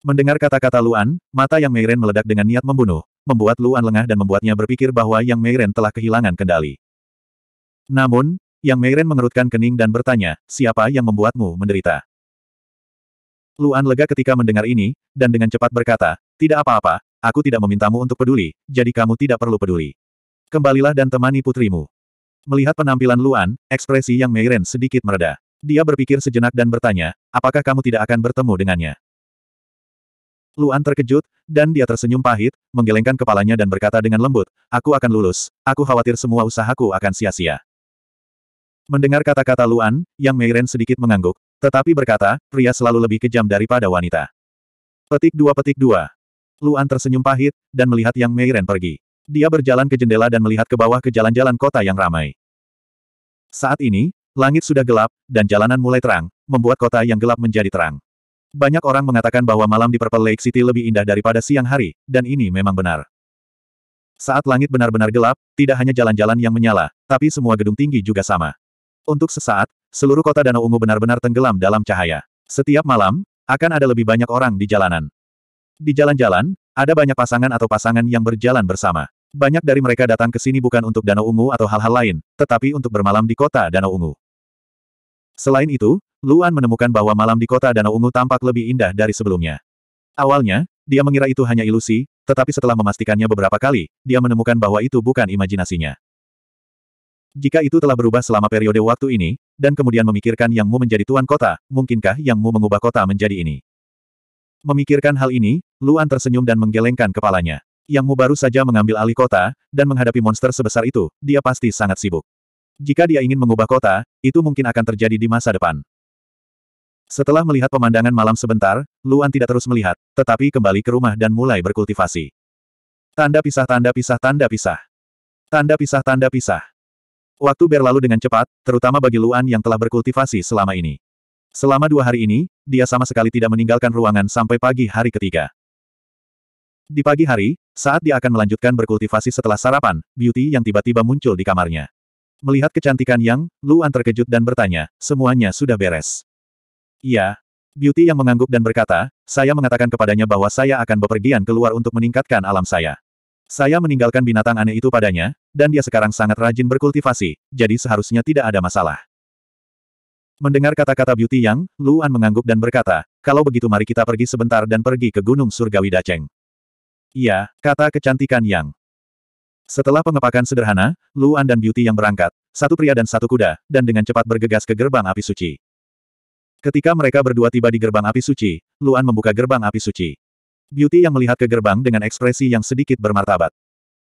Mendengar kata-kata Luan, mata Yang Meiren meledak dengan niat membunuh, membuat Luan lengah dan membuatnya berpikir bahwa Yang Meiren telah kehilangan kendali. Namun, Yang Meiren mengerutkan kening dan bertanya, siapa yang membuatmu menderita? Luan lega ketika mendengar ini, dan dengan cepat berkata, tidak apa-apa, aku tidak memintamu untuk peduli, jadi kamu tidak perlu peduli. Kembalilah dan temani putrimu. Melihat penampilan Luan, ekspresi Yang Meiren sedikit mereda. Dia berpikir sejenak dan bertanya, apakah kamu tidak akan bertemu dengannya? Luan terkejut, dan dia tersenyum pahit, menggelengkan kepalanya dan berkata dengan lembut, aku akan lulus, aku khawatir semua usahaku akan sia-sia. Mendengar kata-kata Luan, Yang Meiren sedikit mengangguk, tetapi berkata, pria selalu lebih kejam daripada wanita. Petik dua petik dua. Luan tersenyum pahit, dan melihat Yang Meiren pergi. Dia berjalan ke jendela dan melihat ke bawah ke jalan-jalan kota yang ramai. Saat ini, langit sudah gelap, dan jalanan mulai terang, membuat kota yang gelap menjadi terang. Banyak orang mengatakan bahwa malam di Purple Lake City lebih indah daripada siang hari, dan ini memang benar. Saat langit benar-benar gelap, tidak hanya jalan-jalan yang menyala, tapi semua gedung tinggi juga sama. Untuk sesaat, seluruh kota Danau Ungu benar-benar tenggelam dalam cahaya. Setiap malam, akan ada lebih banyak orang di jalanan. Di jalan-jalan, ada banyak pasangan atau pasangan yang berjalan bersama. Banyak dari mereka datang ke sini bukan untuk Danau Ungu atau hal-hal lain, tetapi untuk bermalam di kota Danau Ungu. Selain itu, Luan menemukan bahwa malam di kota Danau Ungu tampak lebih indah dari sebelumnya. Awalnya, dia mengira itu hanya ilusi, tetapi setelah memastikannya beberapa kali, dia menemukan bahwa itu bukan imajinasinya. Jika itu telah berubah selama periode waktu ini, dan kemudian memikirkan Yang Mu menjadi tuan kota, mungkinkah Yang Mu mengubah kota menjadi ini? Memikirkan hal ini, Luan tersenyum dan menggelengkan kepalanya. Yang Mu baru saja mengambil alih kota, dan menghadapi monster sebesar itu, dia pasti sangat sibuk. Jika dia ingin mengubah kota, itu mungkin akan terjadi di masa depan. Setelah melihat pemandangan malam sebentar, Luan tidak terus melihat, tetapi kembali ke rumah dan mulai berkultivasi. Tanda pisah tanda pisah tanda pisah. Tanda pisah tanda pisah. Waktu berlalu dengan cepat, terutama bagi Luan yang telah berkultivasi selama ini. Selama dua hari ini, dia sama sekali tidak meninggalkan ruangan sampai pagi hari ketiga. Di pagi hari, saat dia akan melanjutkan berkultivasi setelah sarapan, Beauty yang tiba-tiba muncul di kamarnya. Melihat kecantikan Yang, Luan terkejut dan bertanya, semuanya sudah beres. Iya. Beauty yang mengangguk dan berkata, saya mengatakan kepadanya bahwa saya akan bepergian keluar untuk meningkatkan alam saya. Saya meninggalkan binatang aneh itu padanya, dan dia sekarang sangat rajin berkultivasi, jadi seharusnya tidak ada masalah. Mendengar kata-kata Beauty Yang, Luan mengangguk dan berkata, kalau begitu mari kita pergi sebentar dan pergi ke Gunung Surgawi Daceng. Iya, kata kecantikan Yang. Setelah pengepakan sederhana, Luan dan Beauty Yang berangkat, satu pria dan satu kuda, dan dengan cepat bergegas ke gerbang api suci. Ketika mereka berdua tiba di gerbang api suci, Luan membuka gerbang api suci. Beauty yang melihat ke gerbang dengan ekspresi yang sedikit bermartabat.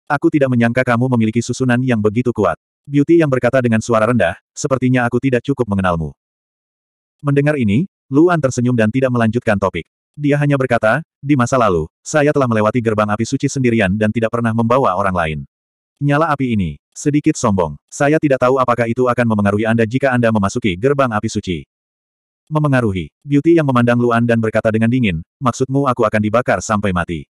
Aku tidak menyangka kamu memiliki susunan yang begitu kuat. Beauty yang berkata dengan suara rendah, sepertinya aku tidak cukup mengenalmu. Mendengar ini, Luan tersenyum dan tidak melanjutkan topik. Dia hanya berkata, di masa lalu, saya telah melewati gerbang api suci sendirian dan tidak pernah membawa orang lain. Nyala api ini, sedikit sombong. Saya tidak tahu apakah itu akan memengaruhi Anda jika Anda memasuki gerbang api suci. Memengaruhi. Beauty yang memandang Luan dan berkata dengan dingin, maksudmu aku akan dibakar sampai mati.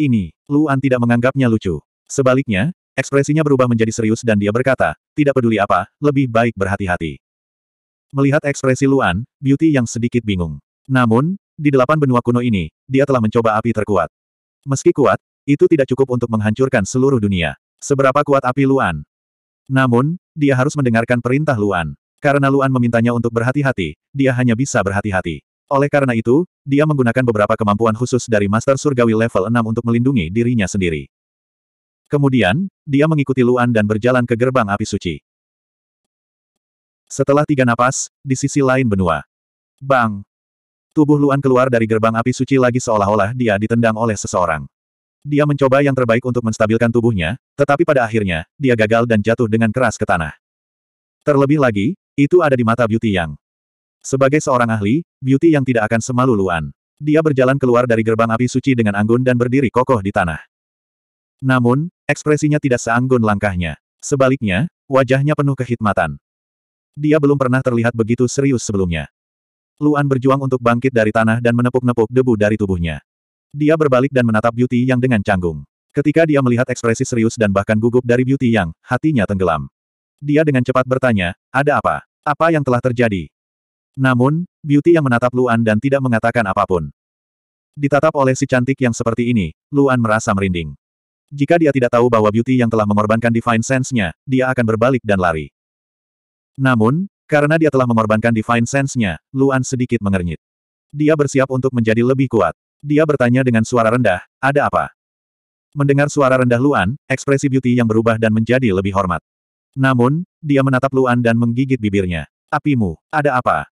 Ini, Luan tidak menganggapnya lucu. Sebaliknya, ekspresinya berubah menjadi serius dan dia berkata, tidak peduli apa, lebih baik berhati-hati. Melihat ekspresi Luan, Beauty yang sedikit bingung. Namun, di delapan benua kuno ini, dia telah mencoba api terkuat. Meski kuat, itu tidak cukup untuk menghancurkan seluruh dunia. Seberapa kuat api Luan? Namun, dia harus mendengarkan perintah Luan. Karena Luan memintanya untuk berhati-hati, dia hanya bisa berhati-hati. Oleh karena itu, dia menggunakan beberapa kemampuan khusus dari Master Surgawi level 6 untuk melindungi dirinya sendiri. Kemudian, dia mengikuti Luan dan berjalan ke gerbang api suci. Setelah tiga napas, di sisi lain benua. Bang! Tubuh Luan keluar dari gerbang api suci lagi seolah-olah dia ditendang oleh seseorang. Dia mencoba yang terbaik untuk menstabilkan tubuhnya, tetapi pada akhirnya, dia gagal dan jatuh dengan keras ke tanah. Terlebih lagi, itu ada di mata Beauty Yang. Sebagai seorang ahli, Beauty Yang tidak akan semalu luan. Dia berjalan keluar dari gerbang api suci dengan anggun dan berdiri kokoh di tanah. Namun, ekspresinya tidak seanggun langkahnya. Sebaliknya, wajahnya penuh kehikmatan. Dia belum pernah terlihat begitu serius sebelumnya. Luan berjuang untuk bangkit dari tanah dan menepuk-nepuk debu dari tubuhnya. Dia berbalik dan menatap Beauty Yang dengan canggung. Ketika dia melihat ekspresi serius dan bahkan gugup dari Beauty Yang, hatinya tenggelam dia dengan cepat bertanya, ada apa? Apa yang telah terjadi? Namun, Beauty yang menatap Luan dan tidak mengatakan apapun. Ditatap oleh si cantik yang seperti ini, Luan merasa merinding. Jika dia tidak tahu bahwa Beauty yang telah mengorbankan Divine Sense-nya, dia akan berbalik dan lari. Namun, karena dia telah mengorbankan Divine Sense-nya, Luan sedikit mengernyit. Dia bersiap untuk menjadi lebih kuat. Dia bertanya dengan suara rendah, ada apa? Mendengar suara rendah Luan, ekspresi Beauty yang berubah dan menjadi lebih hormat. Namun, dia menatap Luan dan menggigit bibirnya. Apimu, ada apa?